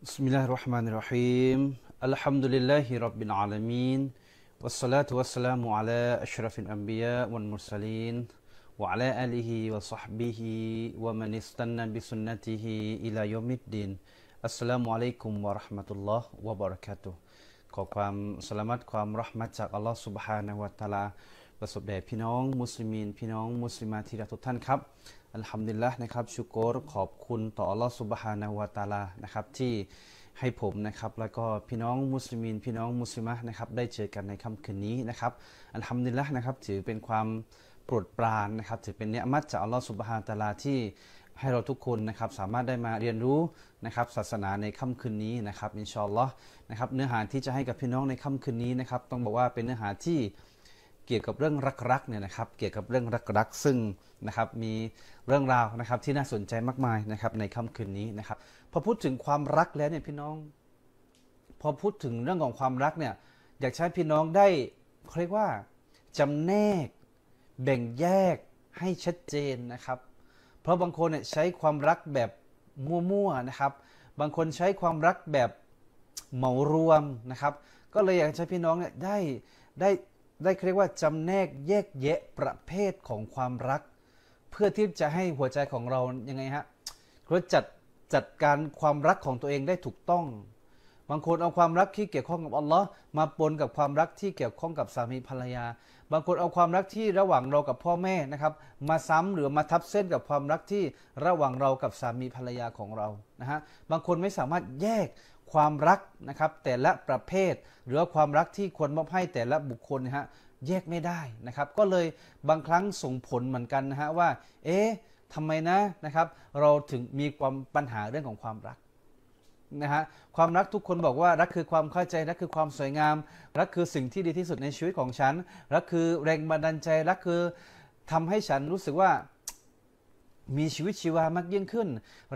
Bismillahirrahmanirrahim. Alhamdulillahirabbil alamin. Wassalatu wassalamu ala asyrafil anbiya wal mursalin wa ala alihi wa sahbihi wa man istanna bi sunnatihi ila yaumiddin. Assalamualaikum warahmatullahi wabarakatuh. ขอความสลามัดความรักมาจากอัลลอฮฺสุบฮานะฮฺวะตาลาประสบแด่พี่น้องมุสลิมพี่น้องมุสลิมาที่รักทุกท่านครับอัลฮัมดุลิลละนะครับชูโกรขอบคุณต่ออัลลอฮฺสุบฮานาวะตาลานะครับที่ให้ผมนะครับแล้วก็พี่น้องมุสลิมพี่น้องมุสลิมะนะครับได้เจอกันในค่ำคืนนี้นะครับอัลฮัมดุลิลละนะครับถือเป็นความโปรดปรานนะครับถือเป็นเนืมัดจากอัลลอฮฺสุบฮานาตาลาที่ให้เราทุกคนนะครับสามารถได้มาเรียนรู้นะครับ ศาสนาในค่ำคืนนี้นะครับ อินชอัลลอ์นะครับเนื้อหาที่จะให้กับพี่น้องในค่ำคืนนี้นะครับต้องบอกว่าเป็นเนื้อหาที่เกี่ยวกับเรื่องรักๆเนี่ยนะครับเกี่ยวกับเรื่องรักๆซึ่งนะครับมีเรื่องราวนะครับที่น่าสนใจมากมายนะครับในค่ำคืนนี้นะครับ พอพูดถึงความรักแล้วเนี่ยพี่น้อง พอพูดถึงเรื่องของความรักเนี่ยอยากใช้พี่น้องได้เขาเรียกว่าจำแนกแบ่งแยกให้ชัดเจนนะครับ เพราะบางคนเนี่ยใช้ความรักแบบมั่วๆนะครับ บางคนใช้ความรักแบบเหมารวมนะครับ ก็เลยอยากใช้พี่น้องเนี่ยได้ได้ได้เรียกว่าจำแนกแยกแยะประเภทของความรัก เพื่อที่จะให้หัวใจของเรายังไงฮะเราจัดจัดการความรักของตัวเองได้ถูกต้องบางคนเอาความรักที่เกี่ยวข้องกับอัลลอฮ์มาปนกับความรักที่เกี่ยวข้องกับสามีภรรยา บางคนเอาความรักที่ระหว่างเรากับพ่อแม่นะครับ มาซ้ำหรือมาทับเส้นกับความรักที่ระหว่างเรากับสามีภรรยาของเรานะฮะบางคนไม่สามารถแยกความรักนะครับแต่ละประเภท หรือความรักที่ควรมอบให้แต่ละบุคคลนะฮะแยกไม่ได้นะครับ ก็เลยบางครั้งส่งผลเหมือนกันนะฮะว่าเอ๊ะทำไมนะนะครับเราถึงมีความปัญหาเรื่องของความรักนะฮะความรักทุกคนบอกว่ารักคือความเข้าใจรักคือความสวยงาม รักคือสิ่งที่ดีที่สุดในชีวิตของฉันรักคือแรงบันดาลใจรักคือทำให้ฉันรู้สึกว่ามีชีวิตชีวามากยิ่งขึ้น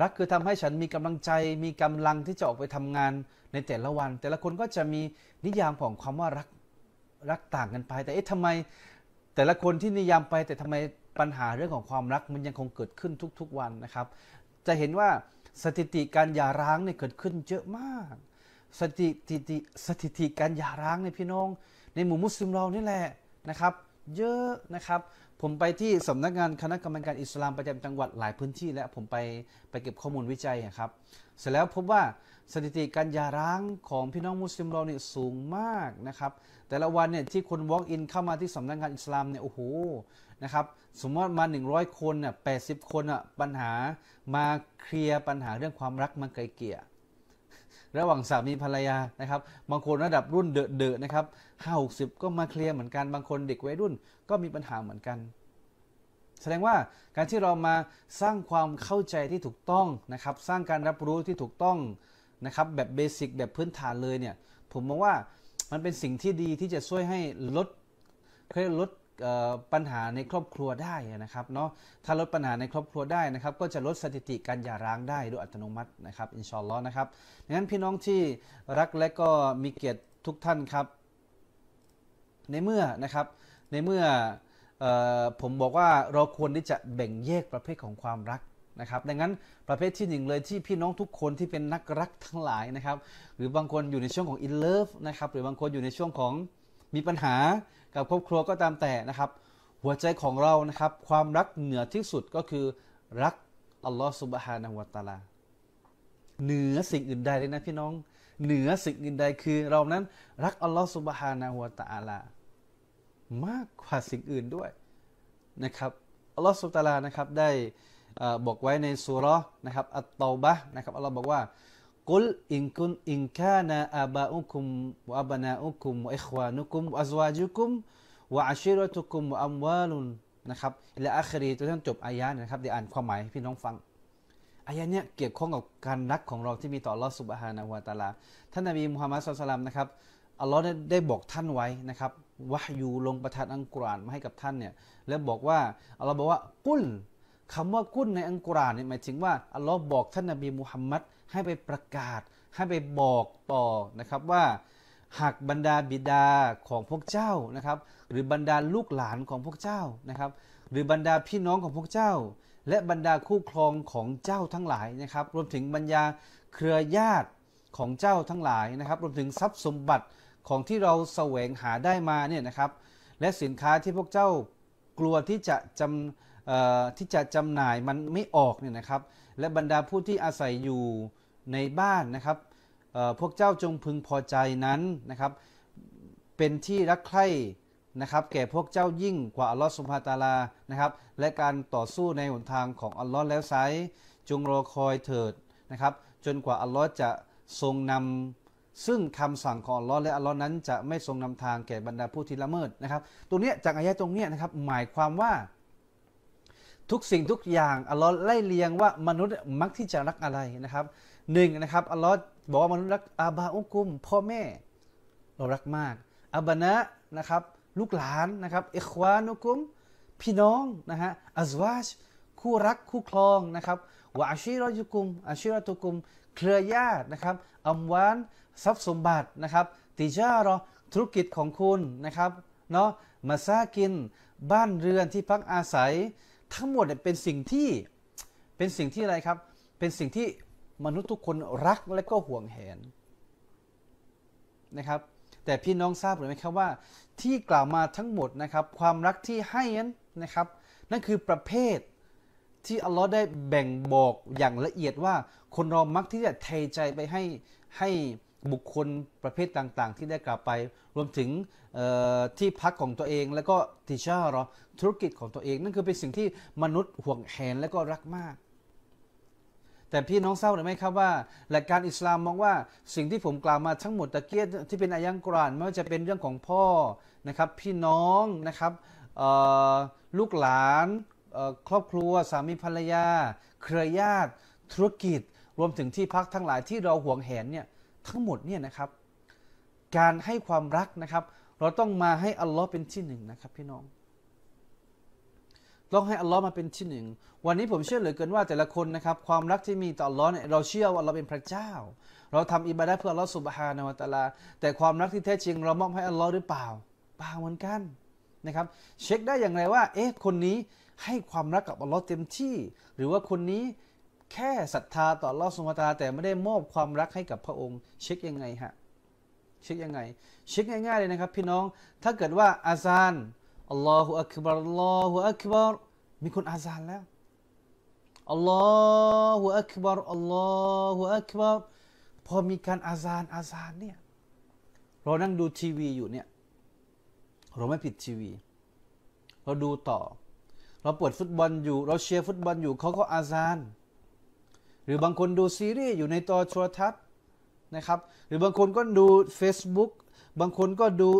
รักคือทำให้ฉันมีกำลังใจมีกำลังที่จะออกไปทำงานในแต่ละวัน แต่ละคนก็จะมีนิยามของความว่ารักรักต่างกันไป แต่เอ๊ะทำไม แต่ละคนที่นิยามไปแต่ทำไมปัญหาเรื่องของความรักมันยังคงเกิดขึ้นทุก ๆวันนะครับ จะเห็นว่าสถิติการหย่าร้างเนี่ยเกิดขึ้นเยอะมาก สถิติสถิติการหย่าร้างในพี่น้องในหมู่มุสลิมเรานี่แหละนะครับ เยอะนะครับผมไปที่สำนักงานคณะกรรมการอิสลามประจำจังหวัดหลายพื้นที่และผมไปไปเก็บข้อมูลวิจัยครับเสร็จแล้วพบว่าสถิติการยาร้างของพี่น้องมุสลิมเราเนี่ยสูงมากนะครับแต่ละวันเนี่ยที่คนวอล์กอินเข้ามาที่สำนักงานอิสลามเนี่ยโอ้โหนะครับสมมติมา100 คนน่ะิบคนน่ะปัญหามาเคลียร์ปัญหาเรื่องความรักมันไกลเกลี่ยระหว่างสามีภรรยานะครับ บางคนระดับรุ่นเดอะเดนะครับห้าหกสิบก็มาเคลียร์เหมือนกันบางคนเด็กวัยรุ่นก็มีปัญหาเหมือนกัน แสดงว่าการที่เรามาสร้างความเข้าใจที่ถูกต้องนะครับสร้างการรับรู้ที่ถูกต้องนะครับแบบเบสิก แบบพื้นฐานเลยเนี่ย ผมมองว่ามันเป็นสิ่งที่ดีที่จะช่วยให้ลดเครลดปัญหาในครอบครัวได้นะครับเนาะถ้าลดปัญหาในครอบครัวได้นะครับ ก็จะลดสถิติการหย่าร้างได้โดยอัตโนมัตินะครับอินชอนล้อนะครับดังนั้นพี่น้องที่รักและก็มีเกียรติทุกท่านครับ ในเมื่อนะครับ ในเมื่ออผมบอกว่าเราควรที่จะแบ่งแยกประเภทของความรักนะครับ ดังนั้นประเภทที่หนึ่งเลยที่พี่น้องทุกคนที่เป็นนักรักทั้งหลายนะครับหรือบางคนอยู่ในช่วงของ in love นะครับหรือบางคนอยู่ในช่วงของมีปัญหากับครอบครัวก็ตามแต่นะครับ หัวใจของเรานะครับความรักเหนือที่สุดก็คือรักอัลลอฮฺสุบฮานาหุวตาลาเหนือสิ่งอื่นใดเลยนะพี่น้อง เหนือสิ่งอื่นใดคือเรานั้นรักอัลลอฮฺสุบฮานาหุวตาลา มากกว่าสิ่งอื่นด้วยนะครับอัลลอฮฺสุบตาลานะครับได้บอกไว้ในสุรนะครับ อัตโตบะนะครับอัลลอฮ์บอกว่ากุลอินคุน อินคานาอาบาอุคุมวะบานาอุคุมวะอิควานุคุมวะอัซวาจุคุมวะอาชิรตุคุมวะอัมวาลุนนะครับและอัครีจนท่านจบอายะนะครับเดี๋ยวอ่านความหมาย พี่น้องฟัง อายะเนี้ยเกี่ยวข้องกับการรักของเราที่มีต่อลอสุบฮานาวะตาลา ท่านนบีมุฮัมมัดสุลตัลลัมนะครับอัลลอฮ์ได้บอกท่านไว้นะครับวะยูลงประทานอังกุรานมาให้กับท่านเนี่ยแล้วบอกว่าอัลลอฮ์บอกว่ากุลคำว่ากุลในอังกุรานเนี่ยหมายถึงว่าอัลลอฮ์บอกท่านนบีมุฮัมมัดให้ไปประกาศให้ไปบอกต่อนะครับว่าหากบรรดาบิดาของพวกเจ้านะครับ หรือบรรดาลูกหลานของพวกเจ้านะครับ หรือบรรดาพี่น้องของพวกเจ้า และบรรดาคู่ครองของเจ้าทั้งหลายนะครับ รวมถึงบรรดาเครือญาติของเจ้าทั้งหลายนะครับ รวมถึงทรัพย์สมบัติของที่เราแสวงหาได้มาเนี่ยนะครับ และสินค้าที่พวกเจ้ากลัวที่จะจำที่จะจำหน่ายมันไม่ออกเนี่ยนะครับและบรรดาผู้ที่อาศัยอยู่ในบ้านนะครับ พวกเจ้าจงพึงพอใจนั้นนะครับ เป็นที่รักใคร่นะครับ แก่พวกเจ้ายิ่งกว่าอัลลอฮ์สุบฮาตาลา นะครับ และการต่อสู้ในหนทางของอัลลอฮ์แล้วไซ จงรอคอยเถิดนะครับ จนกว่าอัลลอฮ์จะทรงนำซึ่งคำสั่งของอัลลอฮ์และอัลลอฮ์นั้นจะไม่ทรงนำทางแก่บรรดาผู้ที่ละเมิดนะครับ ตรงนี้จากอายะตรงนี้นะครับ หมายความว่าทุกสิ่งทุกอย่างอัลลอฮ์ไล่เลียงว่ามนุษย์มักที่จะรักอะไรนะครับหนึ่งนะครับอัลลอฮ์บอกว่ามนุษย์รักอาบาอุกุม พ่อแม่เรารักมากอาบานะนะครับลูกหลานนะครับเอควานุกุมพี่น้องนะฮะอัซวาชคู่รักคู่ครองนะครับวาชีรอยุกุมอาชีรอตุกุม เครือญาตินะครับอัมวานทรัพย์สมบัตินะครับ ติจารอธุรกิจของคุณนะครับเนาะมาซากินบ้านเรือนที่พักอาศัยทั้งหมดเป็นสิ่งที่เป็นสิ่งที่อะไรครับ เป็นสิ่งที่มนุษย์ทุกคนรักและก็ห่วงแหนนะครับแต่พี่น้องทราบหรือไม่ครับว่า ที่กล่าวมาทั้งหมดนะครับความรักที่ให้นั้นนะครับ นั่นคือประเภทที่อัลลอฮ์ได้แบ่งบอกอย่างละเอียดว่าคนเรามักที่จะเทใจไปให้ให้บุคคลประเภทต่างๆ ที่ได้กล่าวไปรวมถึงที่พักของตัวเองแล้วก็ทิชาหรอธุรกิจของตัวเอง นั่นคือเป็นสิ่งที่มนุษย์ห่วงแหนและก็รักมาก แต่พี่น้องเศร้าหรือไม่ครับว่าหลักการอิสลามมองว่าสิ่งที่ผมกล่าวมาทั้งหมดตะเกียที่เป็นอายังกรานไม่ว่าจะเป็นเรื่องของพ่อนะครับพี่น้องนะครับลูกหลานครอบครัวสามีภรรยาเครือญาติธุรกิจรวมถึงที่พักทั้งหลาย ที่เราห่วงแหนเนี่ยทั้งหมดเนี่ยนะครับการให้ความรักนะครับเราต้องมาให้อัลลอฮ์เป็นที่หนึ่งนะครับ พี่น้อง ต้องให้อัลลอฮ์มาเป็นที่หนึ่งวันนี้ผมเชื่อเหลือเกินว่าแต่ละคนนะครับความรักที่มีต่ออัลลอฮ์เนี่ยเราเชื่อว่าเราเป็นพระเจ้า เราทำอิบาดะเพื่ออัลลอฮ์สุบฮานะวะตะลาแต่ความรักที่แท้จริง เรามอบให้อัลลอฮ์หรือเปล่าเปล่าเหมือนกันนะครับ เช็คได้อย่างไรว่า เอ๊ะคนนี้ให้ความรักกับอัลลอฮ์เต็มที่ หรือว่าคนนี้แค่ศรัทธาต่อลอสุมาตาแต่ไม่ได้มอบความรักให้กับพระองค์เช็คยังไงฮะเช็คยังไง เช็คง่ายๆเลยนะครับพี่น้องถ้าเกิดว่าอาซานอัลลอฮฺอักบาร์อัลลอฮฺอักบาร์มีคนอาซานแล้วอัลลอฮฺอักบาร์อัลลอฮฺอักบาร์พอมีการอาซานอาซานเนี่ยเรานั่งดูทีวีอยู่เนี่ยเราไม่ผิดทีวี เราดูต่อ เราเปิดฟุตบอลอยู่ เราเชียร์ฟุตบอลอยู่เขาก็อาซานหรือบางคนดูซีรีส์อยู่ในตัวโทรทัศน์นะครับหรือบางคนก็ดู Facebook บางคนก็ดู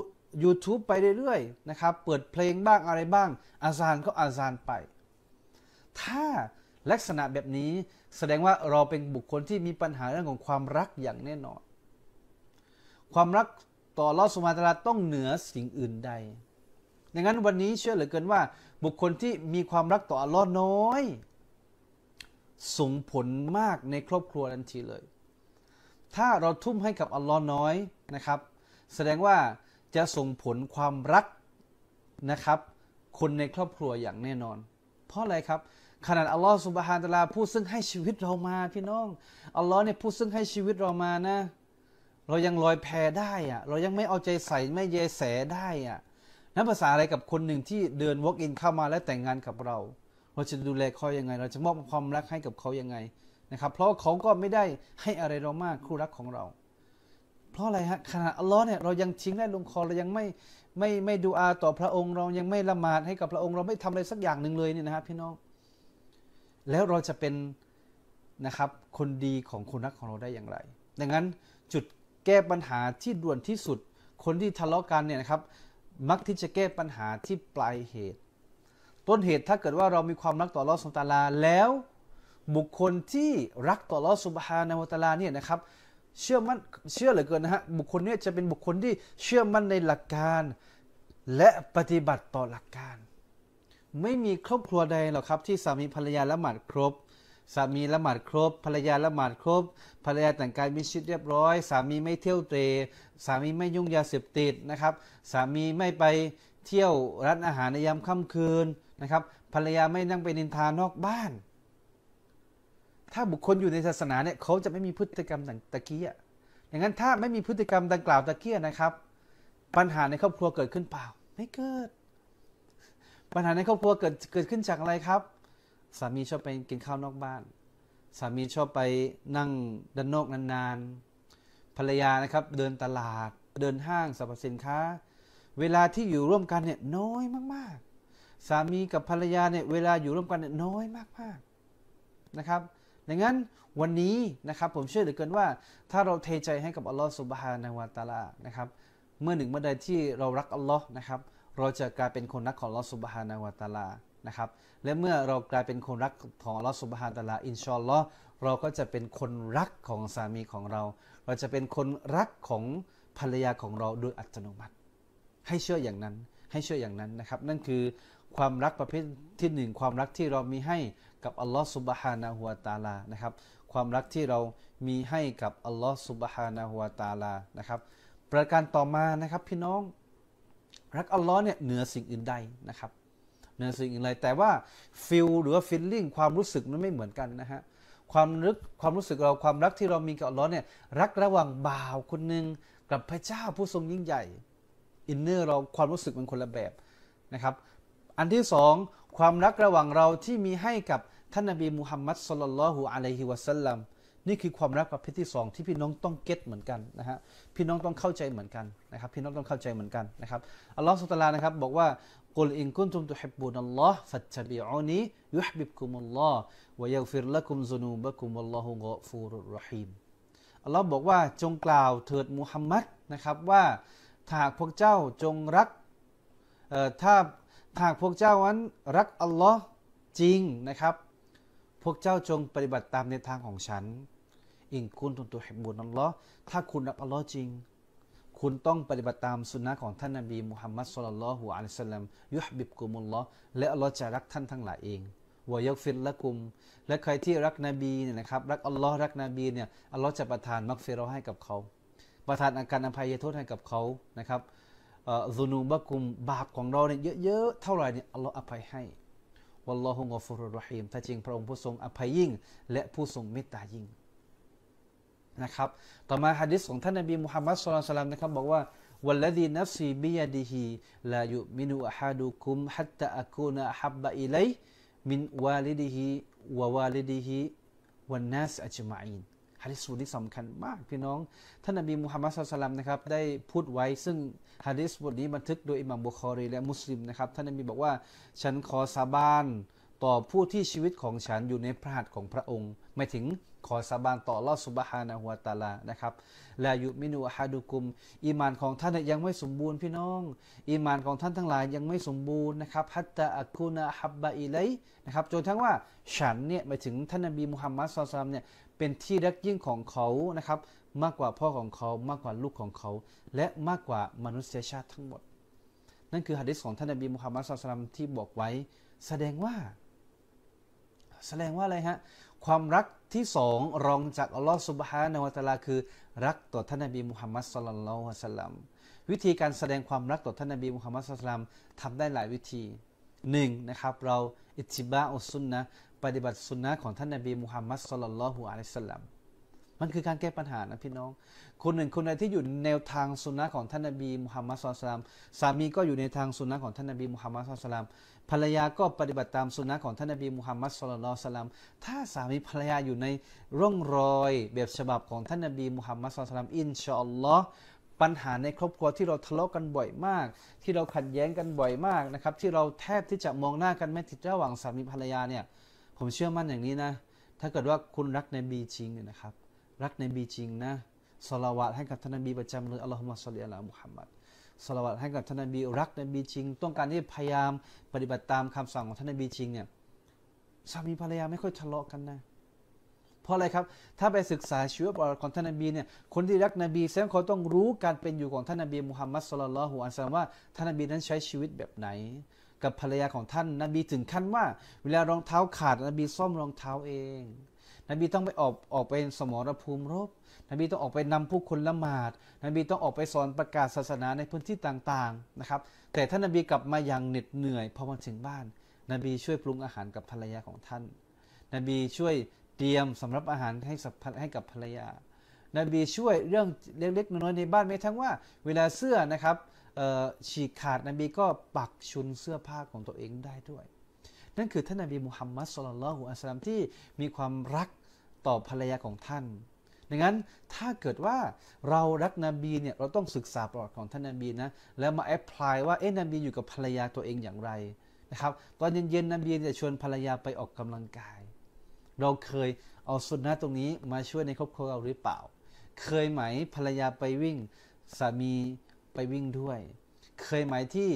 YouTube ไปเรื่อยๆ นะครับ เปิดเพลงบ้างอะไรบ้าง อาซานก็อาซานไป ถ้าลักษณะแบบนี้แสดงว่าเราเป็นบุคคลที่มีปัญหาเรื่องของความรักอย่างแน่นอน ความรักต่อลอสุมาตราต้องเหนือสิ่งอื่นใดดังนั้นวันนี้เชื่อเหลือเกินว่า บุคคลที่มีความรักต่ออัลลอฮ์น้อยส่งผลมากในครอบครัวทันทีเลย ถ้าเราทุ่มให้กับ อัลลอฮ์น้อยนะครับ แสดงว่าจะส่งผลความรักนะครับ คนในครอบครัวอย่างแน่นอน เพราะอะไรครับ ขนาดอัลลอฮ์สุบฮานตะลาผู้ซึ่งให้ชีวิตเรามา พี่น้อง อัลลอฮ์เนี่ยผู้ซึ่งให้ชีวิตเรามานะ เรายังลอยแพได้อะเรายังไม่เอาใจใส่ไม่เยแสได้อะนั่นภาษาอะไรกับคนหนึ่งที่เดินวอล์กอินเข้ามาและแต่งงานกับเราเราจะดูแลเขายังไง เราจะมอบความรักให้กับเขายังไงนะครับ เพราะเขาก็ไม่ได้ให้อะไรเรามากคู่รักของเรา เพราะอะไรฮะขณะอัลลอฮ์เนี่ยเรายังทิ้งได้ลงคอเรายังไม่ไม่ไม่ดูอาต่อพระองค์เรายังไม่ละหมาดให้กับพระองค์เราไม่ทำอะไรสักอย่างหนึ่งเลยเนี่ยนะครับ พี่น้องแล้วเราจะเป็นนะครับคนดีของคนรักของเราได้อย่างไร ดังนั้นจุดแก้ปัญหาที่ด่วนที่สุด คนที่ทะเลาะกันเนี่ยนะครับมักที่จะแก้ปัญหาที่ปลายเหตุต้นเหตุถ้า เกิดว่าเรามีความรักต่อลอสุตาลาแล้ว บุคคลที่รักต่อลอสุบฮานาวตาลาเนี่ยนะครับเชื่อมั่นเชื่อเหลือเกินนะฮะบุคคลนี้จะเป็นบุคคลที่เชื่อมั่นในหลักการ และปฏิบัติต่อหลักการ ไม่มีครอบครัวใดหรอกครับที่สามีภรรยาละหมาดครบ สามีละหมาดครบ ภรรยาละหมาดครบภรรยาแต่งกายมีชิดเรียบร้อย สามีไม่เที่ยวเตรสามีไม่ยุ่งยาเสพติดนะครับ สามีไม่ไปเที่ยวร้านอาหารในยามค่ำคืนนะครับภรรยาไม่นั่งไปนินทานอกบ้าน ถ้าบุคคลอยู่ในศาสนาเนี่ยเขาจะไม่มีพฤติกรรมต่างตะกี้อ่ะย่างนั้นถ้าไม่มีพฤติกรรมดังกล่าวตะกี้นะครับ ปัญหาในครอบครัวเกิดขึ้นเปล่า ไม่เกิด ปัญหาในครอบครัวเกิดเกิดขึ้นจากอะไรครับ สามีชอบไปกินข้าวนอกบ้าน สามีชอบไปนั่งด้านนอกนานๆ ภรรยานะครับเดินตลาด เดินห้างสรรพสินค้า เวลาที่อยู่ร่วมกันเนี่ยน้อยมากสามีกับภรรยาเนี่ยเวลาอยู่ร่วมกันเนี่ยน้อยมากมากนะครับ ดังนั้นวันนี้นะครับผมเชื่อเหลือเกินว่า ถ้าเราเทใจให้กับอัลลอฮฺสุบฮานาวาตาลานะครับ เมื่อหนึ่งเมื่อใดที่เรารักอัลลอฮ์นะครับ เราจะกลายเป็นคนรักของอัลลอฮฺสุบฮานาวาตาลานะครับ และเมื่อเรากลายเป็นคนรักของอัลลอฮฺสุบฮานตาลาอินชอนลอเราก็จะเป็นคนรักของสามีของเรา เราจะเป็นคนรักของภรรยาของเราโดยอัตโนมัติ ให้เชื่ออย่างนั้นให้เชื่ออย่างนั้นนะครับ นั่นคือความรักประเภทที่หนึ่งความรักที่เรามีให้กับอัลลอฮฺสุบฮานาหัวตาลา นะครับความรักที่เรามีให้กับอัลลอฮฺสุบฮานาหัวตาลา นะครับประการต่อมานะครับพี่น้องรักอัลลอฮ์เนี่ยเหนือสิ่งอื่นใดนะครับเหนือสิ่งอื่นใดแต่ว่าฟิลหรือว่าฟิลลิ่งความรู้สึกมันไม่เหมือนกันนะฮะความนึกความรู้สึกเราความรักที่เรามีกับอัลลอฮ์เนี่ยรักระหว่างบ่าวคนหนึ่งกับพระเจ้าผู้ทรงยิ่งใหญ่อินเนอร์เราความรู้สึกมันคนละแบบนะครับ อันที่สองความรักระหว่างเราที่มีให้กับท่านนบีมูฮัมมัดสุลลัลลอฮุอะลัยฮิวะสัลลัมนี่คือความรักประเภทที่สอง ที่พี่น้องต้องเก็ตเหมือนกันนะฮะพี่น้องต้องเข้าใจเหมือนกันนะครับ พี่น้องต้องเข้าใจเหมือนกันนะครับอัลลอฮฺสุตลานะครับบอกว่ากลอินกุนตุมตุฮิบุนัลลอฮ์ฟัตบิอูนียุฮบิบคุมุลลอฮ์วะยัฟิรละกุมซุนูบะกุมุลลอฮุกอฟูรุรรฮีมอัลลอฮ์บอกว่าจงกล่าวเถิดมูฮัมมัดนะครับว่าหากพวกเจ้าจงรักถ้าหากพวกเจ้านั้นรักอัลลอฮ์จริงนะครับ พวกเจ้าจงปฏิบัติตามในทางของฉัน อิงคุณตุนตัวแห่งบุญอัลลอฮ์ถ้าคุณรักอัลลอฮ์จริงคุณต้องปฏิบัติตามสุนนะของท่านนบีมุฮัมมัดสุลลัลลอฮุอะลัยซัลลัมยุฮบิบกุมุลลอฮ์และอัลลอฮ์จะรักท่านทั้งหลายเองวายกฟินละกุม และใครที่รักนบีเนี่ยนะครับรักอัลลอฮ์รักนบีเนี่ยอัลลอฮ์จะประทานมักฟิรอให้กับเขาประทานอาการอภัยโทษให้กับเขานะครับซุนูบะกุม บาปของเราเนี่ยเยอะๆ เท่าไหร่เนี่ยอัลลอฮ์อภัยให้วัลลอฮุงอฟุรุรหิมถ้าจริงพระองค์ผู้ทรงอภัยยิ่ง และผู้ทรงเมตตายิ่งนะครับ ต่อมาฮะดิษของท่านนบีมุฮัมมัดสุลตัลลัมนะครับบอกว่าวัละดีนัฟซีบียดีฮีลายุมินุอะฮัดุคุมฮัตตะอะกูนะฮับบะอิไลมินวาลิดีฮีวะวาลิดีฮีวันนัสอัจมาอินฮะดิษสูตรี่สำคัญมากพี่น้อง ท่านนบีมุฮัมมัดสุลตัลลัมนะครับได้พูดไว้ซึ่งฮะดิษบทนี้บันทึกโดย อิหม่ามบุคอรีและมุสลิมนะครับท่านนบีบอกว่า ฉันขอสาบาน ต่อผู้ที่ชีวิตของฉันอยู่ในพระหัตถ์ของพระองค์ ไม่ถึงขอสาบานต่อลอสุบฮานะฮัวตาลานะครับแลอยุมินูฮาดุกุม อีมานของท่านยังไม่สมบูรณ์พี่น้อง อีมานของท่านทั้งหลายยังไม่สมบูรณ์นะครับฮัตตะอักูนะฮับบะอิไลนะครับจนทั้งว่าฉันเนี่ยไปถึงท่านนบีมุฮัมมัดสุลตัลลัมเนี่ยเป็นที่รักยิ่งของเขา นะครับ มากกว่าพ่อของเขา มากกว่าลูกของเขา และมากกว่ามนุษยชาติทั้งหมด นั่นคือหะดิษของท่านนบีมุฮัมมัดสุลตัมที่บอกไว้ แสดงว่า แสดงว่าอะไรฮะ ความรักที่สองรองจากอัลลอฮฺสุบฮานาวะตาลา คือ รักต่อท่านนบีมุฮัมมัดสุลลัลฮะสัลลัมวิธีการแสดงความรักต่อท่านนบีมุฮัมมัดสุลลัมทำได้หลายวิธีหนึ่งนะครับ เราอิจิบะอุสุนนะปฏิบัติสุนนะของท่านนบีมุฮัมมัดสุลลัลฮุอะลัยสลัม มันคือ การแก้ปัญหา นะพี่น้อง คนหนึ่งคนใดที่อยู่แนวทางสุนนะของท่านนบีมุฮัมมัดสุลลัม สามีก็อยู่ในทางสุนนะของท่านนบีมุฮัมมัดสุลลัม ภรรยาก็ปฏิบัติตามสุนนะของท่านนบีมุฮัมมัดสุลลัลสลัม ถ้าสามีภรรยาอยู่ในร่องรอยแบบฉบับของท่านนบีมุฮัมมัดสุลลัม อินชาอัลลอฮ์ปัญหาในครอบครัวที่เราทะเลาะกันบ่อยมาก ที่เราขัดแย้งกันบ่อยมากนะครับ ที่เราแทบที่จะมองหน้ากันไม่ติดระหว่างสามีภรรยาเนี่ยผมเชื่อมั่นอย่างนี้นะ ถ้าเกิดว่าคุณรักนบีจริงเนี่ยนะครับ รักนบีจริงนะ สลาวะให้กับท่านนบีประจำเลยอัลลอฮฺมะสัลลัลลอฮฺมุฮัมมัดสลาวะให้กับท่านนบีรักนบีจริง ต้องการที่พยายาม ปฏิบัติตามคำสั่งของท่านนบีจริงเนี่ย สามีภรรยาไม่ค่อยทะเลาะกันนะ เพราะอะไรครับ ถ้าไปศึกษาชีวประวัติของท่านนบีเนี่ย คนที่รักนบีแสดงเขาต้องรู้การเป็นอยู่ของท่านนบีมุฮัมมัดสุลลัลฮุอัสซามว่าท่านนบีนั้นใช้ชีวิตแบบไหนกับภรรยาของท่าน นบีถึงขั้นว่า เวลารองเท้าขาดนบีซ่อมรองเท้าเอง นบีต้องไปออกออกไปสมรภูมิรบ นบีต้องออกไปนำผู้คนละหมาด นบีต้องออกไปสอนประกาศศาสนาในพื้นที่ต่างๆ นะครับ แต่ท่านนบีกลับมาอย่างเหน็ดเหนื่อยพอมาถึงบ้าน นบีช่วยปรุงอาหารกับภรรยาของท่าน นบีช่วยเตรียมสำรับอาหารให้ให้กับภรรยา นบีช่วยเรื่องเล็กๆน้อยๆในบ้านไม่ทั้งว่าเวลาเสื้อนะครับฉีกขาดนบีก็ปักชุนเสื้อผ้าของตัวเองได้ด้วย นั่นคือท่านนบีมุฮัมมัดสุลลัลฮุอัสลัมที่มีความรักต่อภรรยาของท่านดังนั้นถ้าเกิดว่าเรารักนบีเนี่ยเราต้องศึกษาประวัติของท่านนบีนะแล้วมาแอพพลายว่าเอ๊ะนบี อยู่กับภรรยาตัวเองอย่างไรนะครับตอนเย็นๆนบีจะชวนภรรยาไปออกกำลังกาย เราเคยเอาสุนนะตรงนี้มาช่วยในครอบครัวเราหรือเปล่า เคยไหมภรรยาไปวิ่งสามีไปวิ่งด้วย เคยไหมที่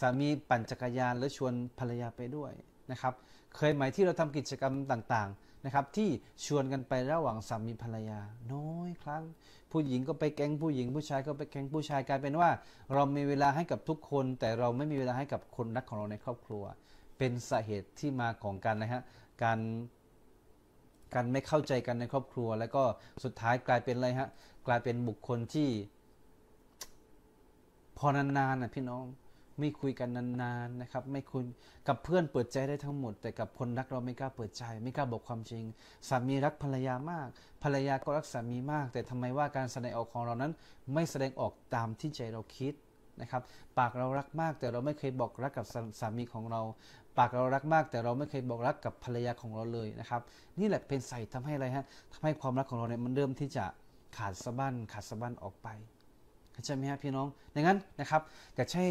สามีปั่นจักรยานแล้วชวนภรรยาไปด้วยนะครับ เคยไหมที่เราทำกิจกรรมต่างๆนะครับที่ชวนกันไประหว่างสามีภรรยา น้อยครั้ง ผู้หญิงก็ไปแก๊งผู้หญิงผู้ชายก็ไปแก๊งผู้ชายกลายเป็นว่า เรามีเวลาให้กับทุกคน แต่เราไม่มีเวลาให้กับคนรักของเราในครอบครัว เป็นสาเหตุที่มาของการนะฮะการการไม่เข้าใจกันในครอบครัว แล้วก็สุดท้ายกลายเป็นอะไรฮะกลายเป็นบุคคลที่พอนานๆนะพี่น้องไม่คุยกันนานๆนะครับไม่คุยกับเพื่อนเปิดใจได้ทั้งหมด แต่กับคนรักเราไม่กล้าเปิดใจไม่กล้าบอกความจริงสามีรักภรรยามาก ภรรยาก็รักสามีมาก แต่ทำไมว่าการแสดงออกของเรานั้นไม่แสดงออกตามที่ใจเราคิดนะครับปากเรารักมากแต่เราไม่เคยบอกรักกับสามีของเรา ปากเรารักมากแต่เราไม่เคยบอกรักกับภรรยาของเราเลยนะครับ นี่แหละเป็นใส่ทำให้อะไรฮะทำให้ความรักของเราเนี่ยมันเริ่มที่จะขาดสะบั้นขาดสะบั้นออกไปใช่ไหมคับพี่น้องดังนั้นนะครับอยาใช่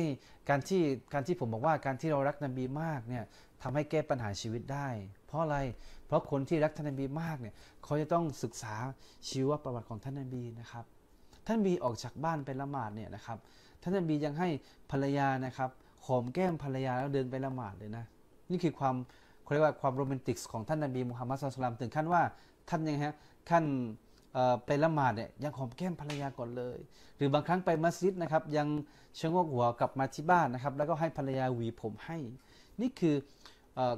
การที่การที่ผมบอกว่าการที่เรารักนบีมากเนี่ยทำให้แก้ปัญหาชีวิตได้ เพราะอะไร เพราะคนที่รักท่านนบีมากเนี่ยเขาจะต้องศึกษาชีวประวัติของท่านนบีนะครับ ท่านนบีออกจากบ้านไปละหมาดเนี่ยนะครับท่านนบียังให้ภรรยานะครับหอมแก้มภรรยาแล้วเดินไปละหมาดเลยนะนี่คือความเขาเรียกว่าความโรแมนติก ของท่านนบีมุฮัมมัดสุลตามถึงขั้นว่าท่านยังฮะขั้นไปละหมาดเนี่ยยังหอมแก้มภรรยาก่อนเลย หรือบางครั้งไปมัสยิดนะครับยังเชงอกหัวกลับมาที่บ้านนะครับแล้วก็ให้ภรรยาหวีผมให้ นี่คือ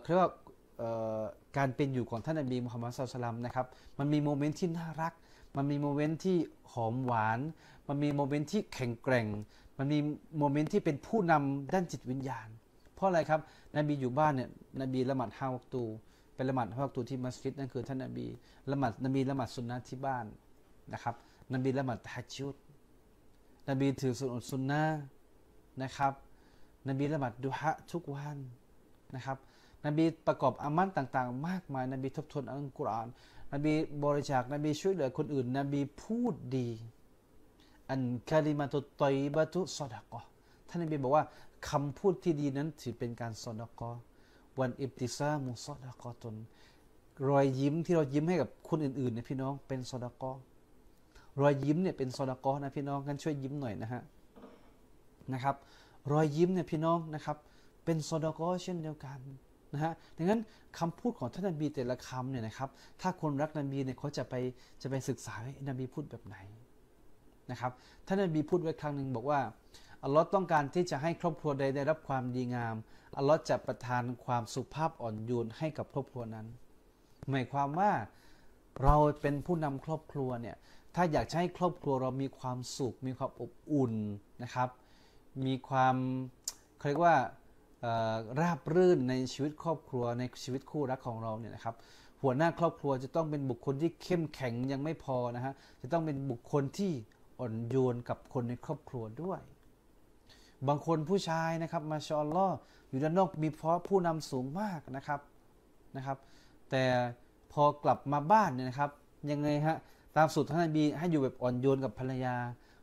เรียกว่าการเป็นอยู่ของท่านอับดุลมุฮัมมัดสุลตัมนะครับมันมีโมเมนต์ที่น่ารัก มันมีโมเมนต์ที่หอมหวานมันมีโมเมนต์ที่แข็งแกร่ง มันมีโมเมนต์ที่เป็นผู้นำด้านจิตวิญญาณ เพราะอะไรครับนบีอยู่บ้านเนี่ยนบีละหมาดห้าวัตูไปละหมาดฮอกตูที่มัสยิดนั่นคือท่านนบีละหมาดนบีละหมาดสุนนะที่บ้านนะครับ นบีละหมาดฮัจญุดนบีถือสุนุสุนนะนะครับ นบีละหมาดดุฮะทุกวันนะครับ นบีประกอบอามันต่าง ๆ มากมาย นบีทบทวนอัลกุรอานนบีบริจาคนบีช่วยเหลือคนอื่น นบีพูดดีอันคาลิมาตุตอยบะตุสอดะกอท่านนบีบอกว่าคำพูดที่ดีนั้นถือเป็นการสอดะกอวันอิบติซามุซอดะกอตนรอยยิ้มที่เรายิ้มให้กับคนอื่นๆเนี่ยพี่น้องเป็นซอดะกอรอยยิ้มเนี่ยเป็นซอดะกอนะพี่น้องกันช่วยยิ้มหน่อยนะฮะนะครับ รอยยิ้มเนี่ยพี่น้องนะครับ เป็นซอดะกอเช่นเดียวกันนะฮะดังนั้นคำพูดของท่านนบีแต่ละคำเนี่ยนะครับ ถ้าคนรักนบีเนี่ยเขาจะไปจะไปศึกษาว่านบีพูดแบบไหนนะครับท่านนบีพูดไว้ครั้งหนึ่งบอกว่าลลอฮ์ต้องการที่จะให้ครอบครัวใดได้รับความดีงามอัลลอฮ์จะประทานความสุภาพอ่อนโยนให้กับครอบครัวนั้น หมายความว่าเราเป็นผู้นำครอบครัวเนี่ย ถ้าอยากให้ครอบครัวเรามีความสุข มีความอบอุ่นนะครับ มีความเขาเรียกว่าราบรื่นในชีวิตครอบครัว ในชีวิตคู่รักของเราเนี่ยนะครับ หัวหน้าครอบครัวจะต้องเป็นบุคคลที่เข้มแข็งยังไม่พอนะฮะ จะต้องเป็นบุคคลที่อ่อนโยนกับคนในครอบครัวด้วยบางคนผู้ชายนะครับมาชอลล่ออยู่ด้านนอกมีเพราะผู้นำสูงมากนะครับนะครับ แต่พอกลับมาบ้านเนี่ยนะครับ ยังไงฮะตามสูตรท่านนบีให้อยู่แบบอ่อนโยนกับภรรยา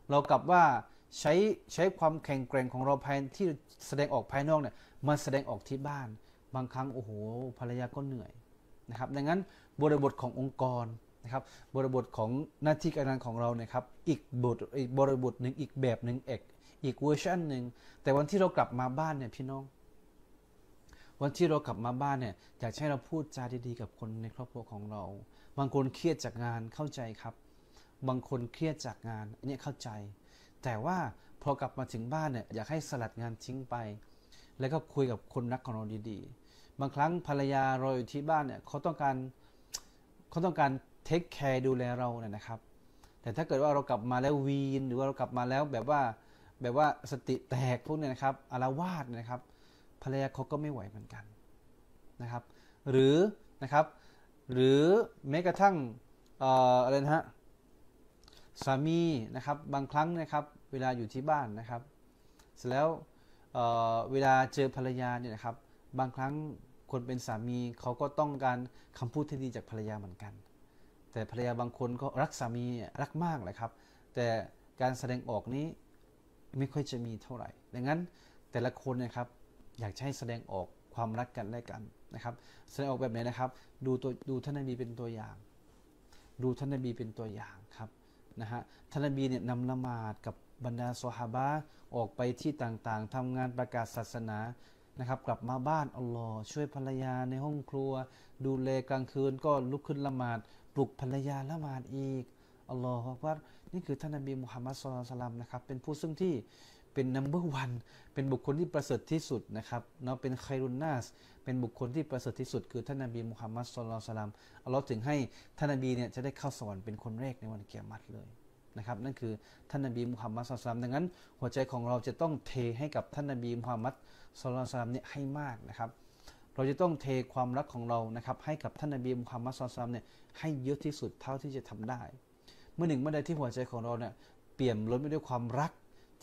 เรากลับว่าใช้ใช้ความแข็งแกร่งของเราภายที่แสดงออกภายนอกเนี่ยมาแสดงออกที่บ้านบางครั้งโอ้โหภรรยาก็เหนื่อยนะครับดังนั้นบริบทขององค์กรนะครับบริบทของหน้าที่การงานของเราเนี่ยครับอีกบทอีกบริบทหนึ่งอีกแบบหนึ่งเอกอีกเวอร์ชันหนึ่งแต่วันที่เรากลับมาบ้านเนี่ยพี่น้องวันที่เรากลับมาบ้านเนี่ยอยากให้เราพูดจาดีๆกับคนในครอบครัวของเรา บางคนเครียดจากงานเข้าใจครับ บางคนเครียดจากงานอันนี้เข้าใจ แต่ว่าพอกลับมาถึงบ้านเนี่ยอยากให้สลัดงานทิ้งไป แล้วก็คุยกับคนรักของเราดีๆ บางครั้งภรรยาเราอยู่ที่บ้านเนี่ยเขาต้องการเขาต้องการเทคแคร์ดูแลเราเนี่ยนะครับ แต่ถ้าเกิดว่าเรากลับมาแล้ววีนหรือว่าเรากลับมาแล้วแบบว่าแบบว่าสติแตกพวกเนี่ยนะครับอารวาสนะครับ ภรรยาเขาก็ไม่ไหวเหมือนกันนะครับ หรือนะครับหรือแม้กระทั่งอะไรนะฮะสามีนะครับบางครั้งนะครับเวลาอยู่ที่บ้านนะครับ เสร็จแล้วเเวลาเจอภรรยาเนี่ยนะครับ บางครั้งคนเป็นสามีเขาก็ต้องการคำพูดที่ดีจากภรรยาเหมือนกัน แต่ภรรยาบางคนก็รักสามีรักมากเลยครับ แต่การแสดงออกนี้ไม่ค่อยจะมีเท่าไหร่ ดังนั้นแต่ละคนนะครับอยากใช้แสดงออกความรักกันและกันนะครับ แสดงออกแบบไหนนะครับ ดูตัวดูท่านนบีเป็นตัวอย่าง ดูท่านนบีเป็นตัวอย่างครับนะฮะท่านนบีเนี่ยนำละหมาดกับบรรดาสฮาบะออกไปที่ต่างๆ ทำงานประกาศศาสนานะครับ กลับมาบ้านอัลลอฮ์ช่วยภรรยาในห้องครัว ดูแลกลางคืนก็ลุกขึ้นละหมาด ปลุกภรรยาละหมาดอีก อัลลอฮ์ว่านี่คือท่านนบีมุฮัมมัดสุลตัลลัมนะครับ เป็นผู้ซึ่งที่เป็นนัมเบอร์วันเป็นบุคคลที่ประเสริฐที่สุดนะครับเนาะเป็นไครุนนาส เป็นบุคคลที่ประเสริฐที่สุด คือท่านนบีมุฮัมมัดสุลตัลลัมอัลลอฮถึงให้ท่านนบีเนี่ยจะได้เข้าสวรรค์เป็นคนแรกในวันเกียรติเลยนะครับนั่นคือท่านนบีมุฮัมมัดสุลตัลลัมดังนั้นหัวใจของเราจะต้องเทให้กับท่านนบีมุฮัมมัดสุลตัลลัมเนี่ยให้มากนะครับเราจะต้องเทความรักของเรานะครับให้กับท่านนบีมุฮัมมัดสุลตัลลัมเนี่ยให้เยอะที่สุดเท่าที่จะทำได้เมื่อหนึ่งเมื่อใดที่หัวใจของเราเนี่ยเปี่ยมล้นไปด้วยความรัก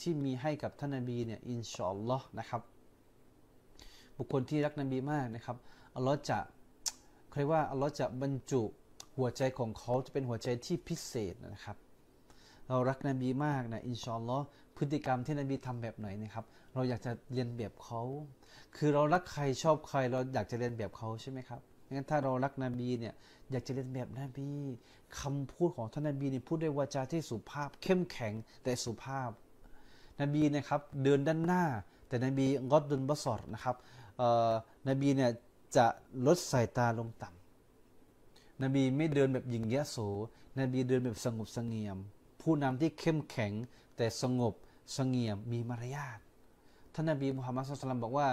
ที่มีให้กับท่านนบีเนี่ยอินชอัลลอฮ์นะครับ บุคคลที่รักนบีมากนะครับอัลลอฮ์จะเรียกว่าอัลลอฮ์จะบรรจุหัวใจของเขาจะเป็นหัวใจที่พิเศษนะครับ เรารักนบีมากนะอินชอัลลอฮ์พฤติกรรมที่นบีทำแบบไหนนะครับเราอยากจะเรียนแบบเขา คือเรารักใครชอบใครเราอยากจะเรียนแบบเขาใช่ไหมครับงั้นถ้าเรารักนบีเนี่ยอยากจะเรียนแบบนบีคำพูดของท่านนบีเนี่ยพูดด้วยวาจาที่สุภาพเข้มแข็งแต่สุภาพ นบีนะครับเดินด้านหน้า แต่นบีงดดุลบสอดนะครับ นบีเนี่ยจะลดสายตาลงต่ำ นบีไม่เดินแบบหญิงยะโสนบีเดินแบบสงบสงเงียม ผู้นำที่เข้มแข็ง แต่สงบสงเงียมมีมารยาทท่านนบีมุฮัมมัดสุลตัลบอกว่า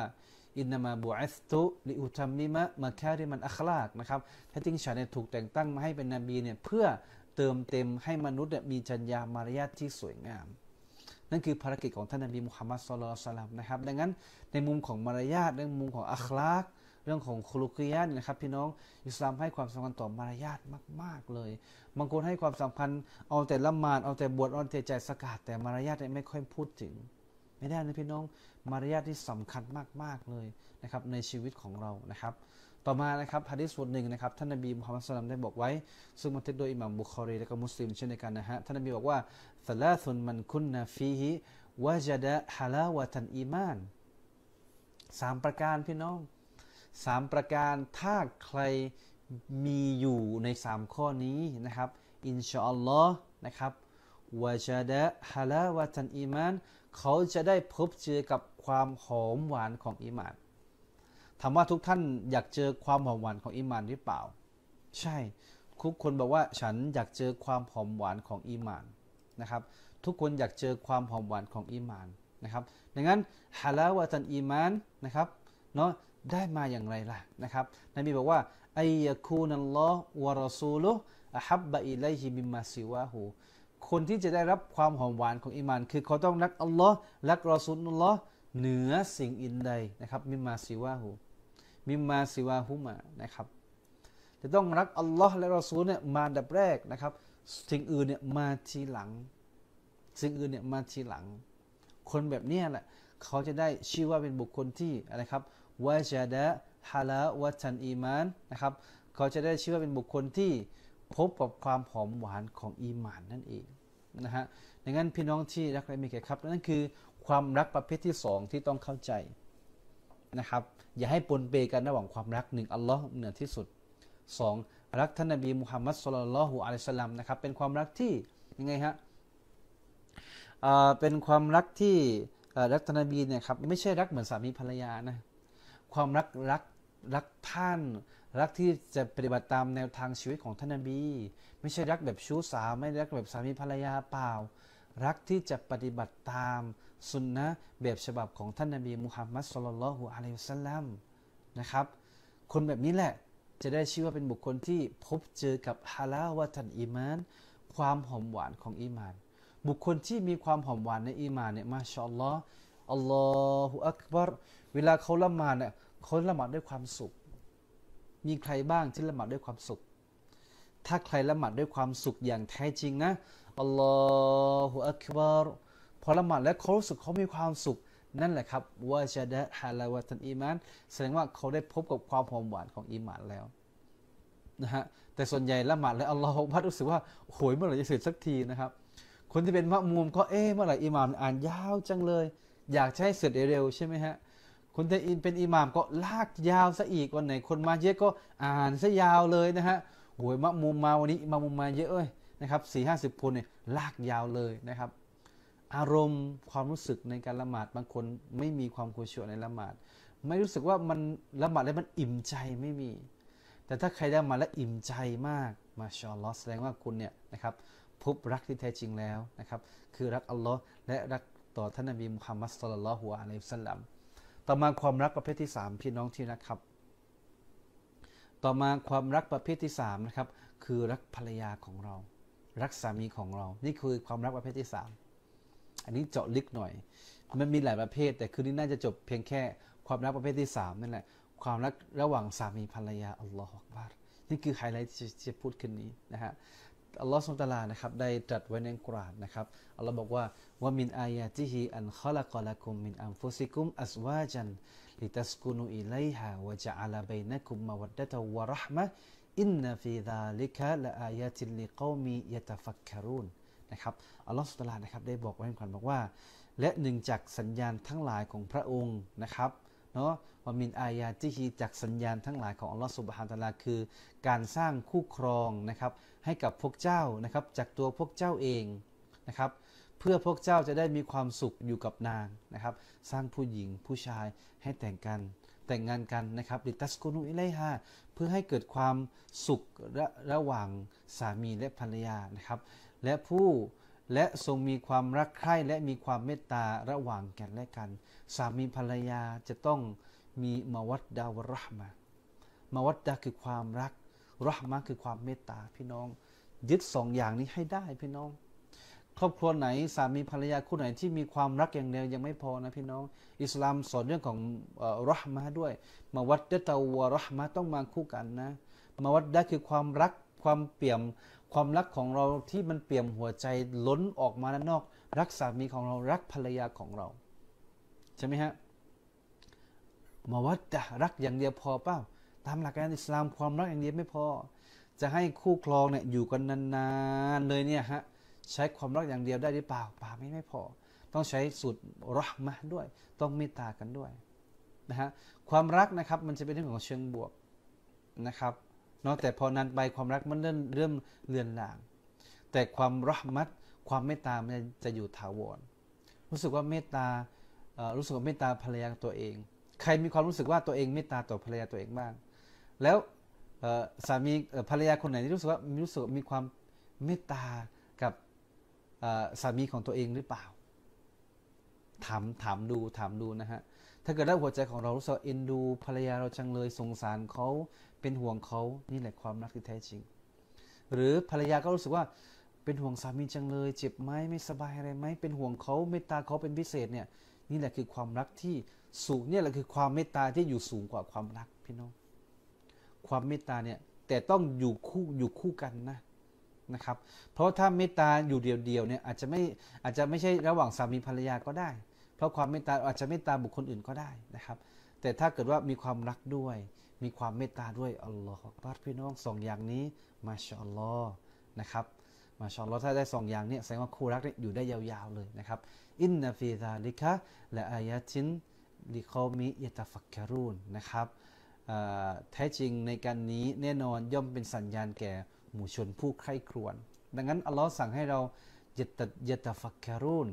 อินนามาบูอัสตุลิอุตัมมิมะมาแคริมันอัคลากนะครับท้าจริงฉันเนี่ยถูกแต่งตั้งมาให้เป็นนบีเนี่ยเพื่อเติมเต็มให้มนุษย์มีจรรยามารยาทที่สวยงาม นั่นคือภารกิจของท่านนบีมุฮัมมัดสุลตัลสลัมนะครับดังนั้นในมุมของมารยาทในมุมของอัคลาก เรื่องของคุลุกียะนนะครับพี่น้องอิสลามให้ความสำคัญต่อมารยาทมากๆเลยบางคนให้ความสำคัญเอาแต่ละมาดเอาแต่บวชเอาแต่ใจสกัดแต่มารยาทเนี่ยไม่ค่อยพูดถึงไม่ได้นะพี่น้องมารยาทที่สำคัญมาก ๆ เลยนะครับในชีวิตของเรานะครับ ต่อมานะครับฮะดิษบทหนึ่งนะครับท่านนบีมุฮัมมัดสุลตามได้บอกไว้ ซึ่งบันทึกโดยอิหม่ามบุคอรี และก็มุสลิมเช่นเดียวกันนะฮะ ท่านนบีบอกว่าสลาสุนมันคุณนาฟีฮิวะจัดะฮะลาวะตันอีมานสามประการพี่น้องสามประการถ้าใครมีอยู่ในสามข้อนี้นะครับอินชาอัลลอฮ์นะครับวะจัดะฮะลาวะตันอีมานเขาจะได้พบเจอกับความหอมหวานของอิมานถามว่าทุกท่านอยากเจอความหอมหวานของอิมานหรือเปล่า ใช่ ทุกคนบอกว่าฉันอยากเจอความหอมหวานของอิมานนะครับ ทุกคนอยากเจอความหอมหวานของอิมานนะครับดังนั้นฮาลาวะตันอิมานนะครับเนาะได้มาอย่างไรล่ะนะครับนบีบอกว่าไอยาคูนัลลอฮ์วะรอซูลุอะฮับบะอิไลฮิมิมมาซิวะฮูคนที่จะได้รับความหอมหวานของอิมาน คือ เขาต้องรักอัลลอฮ์รักรอซุลลอฮ์เหนือสิ่งอินใดนะครับ มิมาซิวาหูมิมาซิวาหุมานะครับจะต้องรักอัลลอฮ์และรอซูลเนี่ยมาดับแรกนะครับ สิ่งอื่นเนี่ยมาทีหลังสิ่งอื่นเนี่ยมาทีหลัง คนแบบนี้แหละเขาจะได้ชื่อว่าเป็นบุคคลที่อะไรครับวาจาดะฮาละวะชันอีมานนะครับเขาจะได้ชื่อว่าเป็นบุคคลที่พบกับความหอมหวานของอีหมานนั่นเองนะฮะดังนั้นพี่น้องที่รักและมีเกียรติครับ นั่นคือความรักประเภทที่สองที่ต้องเข้าใจนะครับ อย่าให้ปนเปกันระหว่างความรักหนึ่งอัลลอฮ์เหนือที่สุด 2. รักท่านนบีมุฮัมมัดสุลลัลฮุอะลัยัลามนะครับ เป็นความรักที่ยังไงฮะเป็นความรักที่รักท่านนบีเนี่ยครับไม่ใช่รักเหมือนสามีภรรยานะ ความรักรักรักท่านรักที่จะปฏิบัติตามแนวทางชีวิตของท่านนบี ไม่ใช่รักแบบชู้สาวไม่รักแบบสามีภรรยาเปล่า รักที่จะปฏิบัติตามสุนนะแบบฉบับของท่านนบีมุฮัมมัดสุลลัลฮุอะลัยฮิสลัมนะครับ คนแบบนี้แหละจะได้ชื่อว่าเป็นบุคคลที่พบเจอกับฮาลาวะทันอีมานความหอมหวานของ อีมาน บุคคลที่มีความหอมหวานในอีมานเนี่ยมาชอัลลอฮ์อัลลอฮุอักบารเวลาเขาละหมาดเนี่ยเขาละหมาดด้วยความสุขมีใครบ้างที่ละหมาดด้วยความสุข ถ้าใครละหมาดด้วยความสุขอย่างแท้จริงนะ อัลลอฮฺอักบารพอละหมาดแล้วเขารู้สึกเขามีความสุขนั่นแหละครับว่าจะได้ฮาลาวะตันอีมานแสดงว่าเขาได้พบกับความหอมหวานของอีมานแล้ว นะฮะ แต่ส่วนใหญ่ละหมาดแล้วอัลลอฮฺพัดรู้สึกว่า โหยเมื่อไหร่จะเสร็จสักทีนะครับ คนที่เป็นมะมุมก็เอ๊ะเมื่อไหร่อิหมามอ่านยาวจังเลย อยากใช้เสร็จเร็วใช่ไหมฮะคนเตอินเป็นอิหม่ามก็ลากยาวซะอีกวันไหนคนมาเยอะก็อ่านซะยาวเลยนะฮะโอ้ยมะมุมมาวันนี้ มามุมมาเยอะเอ้ยนะครับสี่ห้าสิบคนเนี่ยลากยาวเลยนะครับ อารมณ์ความรู้สึกในการละหมาดบางคนไม่มีความคุชวในละหมาดไม่รู้สึกว่ามันละหมาดแล้วมันอิ่มใจไม่มี แต่ถ้าใครได้มาแล้วอิ่มใจมาก มาชอลอสแสดงว่าคุณเนี่ยนะครับพบรักที่แท้จริงแล้วนะครับ คือรักอัลลอฮ์และรักต่อท่านนบีมุฮัมมัดสุลลัลฮุอะลัยฮิสสลัมต่อมาความรักประเภทที่3พี่น้องที่รักครับ ต่อมาความรักประเภทที่3นะครับ คือรักภรรยาของเรา รักสามีของเรา นี่คือความรักประเภทที่3อันนี้เจาะลึกหน่อยมันมีหลายประเภท แต่คืนนี้น่าจะจบเพียงแค่ความรักประเภทที่3นั่นแหละ ความรักระหว่างสามีภรรยาอัลลอฮฺกบารนี่คือไฮไลท์ที่จะพูดคืนนี้นะฮะอัลลอฮ์ทรงตรานะครับได้จัดไว้ในกุรานนะครับอัลลอฮ์บอกว่าว่ามินอายาติฮิอันขลักลักุมมินอัมฟุซิกุมอัสวาจันลิตัสกุนุอิไลฮะวะจะอัลาเบนักุมมาวัดดะตวะรหมะอินนฟีดาลิกะละอายาติลิกอมียะตะฟักคารูนนะครับอัลลอฮ์ทรงตรานะครับได้บอกไว้ในกุรานบอกว่า และหนึ่งจากสัญญาณทั้งหลายของพระองค์นะครับ เนาะว่ามินอายาติฮิจากสัญญาณทั้งหลายของอัลลอฮ์สุบฮานตะลาคือ การสร้างคู่ครองนะครับให้กับพวกเจ้านะครับจากตัวพวกเจ้าเองนะครับ เพื่อพวกเจ้าจะได้มีความสุขอยู่กับนางนะครับ สร้างผู้หญิงผู้ชายให้แต่งกันแต่งงานกันนะครับดิตัสโกนุอิเลฮาเพื่อให้เกิดความสุขระระหว่างสามีและภรรยานะครับ และผู้และทรงมีความรักใคร่และมีความเมตตาระหว่างกันและกัน สามีภรรยาจะต้องมีมาวัดดาวรหมามาวัดดาคือความรักรหมะคือความเมตตา พี่น้องยึดสองอย่างนี้ให้ได้พี่น้อง ครอบครัวไหน สามีภรรยาคู่ไหนที่มีความรักอย่างเดียวยังไม่พอนะ พี่น้อง อิสลามสอนเรื่องของรหมะด้วยมาวัดเดตาวรหมะต้องมาคู่กันนะมาวัดได้คือความรักความเปี่ยมความรักของเราที่มันเปี่ยมหัวใจล้นออกมาด้านนอก รักสามีของเรารักภรรยาของเรา ใช่ไหมฮะมาวัดจะรักอย่างเดียวพอเปล่าามหลักการอิสลามความรักอย่างเดียวไม่พอ จะให้คู่ครองเนี่ยอยู่กันนานๆเลยเนี่ยฮะใช้ความรักอย่างเดียวได้หรือเปล่าป่าไม่ไม่พอต้องใช้สูตรรักมาด้วย ต้องเมตตากันด้วยนะฮะความรักนะครับมันจะเป็นเรื่องของเชิงบวกนะครับนอกแต่พอนานไปความรักมันเริ่มเริ่มเลือนลาง แต่ความรักมัดความเมตตามันจะอยู่ถาวร รู้สึกว่าเมตตารู้สึกว่าเมตตาภรรยาตัวเอง ใครมีความรู้สึกว่าตัวเองเมตตาต่อภรรยาตัวเองบ้างแล้วสามีภรรยาคนไหนที่รู้สึกว่ารู้สึกมีความเมตตากับสามีของตัวเองหรือเปล่า ถามถามดูถามดูนะฮะถ้าเกิดว่าหัวใจของเรารู้สึกเอ็นดูภรรยาเราจังเลยสงสารเขาเป็นห่วงเขานี่แหละความรักที่แท้จริง หรือภรรยาก็รู้สึกว่าเป็นห่วงสามีจังเลย เจ็บไหมไม่สบายอะไรไหมเป็นห่วงเขาเมตตาเขาเป็นพิเศษเนี่ยนี่แหละคือความรักที่สูงเนี่ยแหละคือความเมตตาที่อยู่สูงกว่าความรักพี่น้องความเมตตาเนี่ยแต่ต้องอยู่คู่อยู่คู่กันนะนะครับ เพราะถ้าเมตตาอยู่เดียวๆเนี่ยอาจจะไม่อาจจะไม่ใช่ระหว่างสามีภรรยาก็ได้ เพราะความเมตตาอาจจะเมตตาบุคคลอื่นก็ได้นะครับ แต่ถ้าเกิดว่ามีความรักด้วย มีความเมตตาด้วยอัลลอฮฺบัดพี่น้องสองอย่างนี้มาชอัลลอฮ์นะครับ มาชอัลลอฮ์ถ้าได้สองอย่างเนี่ยแสดงว่าคู่รักนี่อยู่ได้ยาวๆเลยนะครับอินนาฟิซาลิกะและอายะตินลิคอมิยะตาฟักการูนนะครับแท้จริงในการนี้แน่นอนย่อมเป็นสัญญาณแก่หมู่ชนผู้ใคร่ครวญดังนั้นอัลลอฮ์สั่งให้เราเยตยตฟักคารุน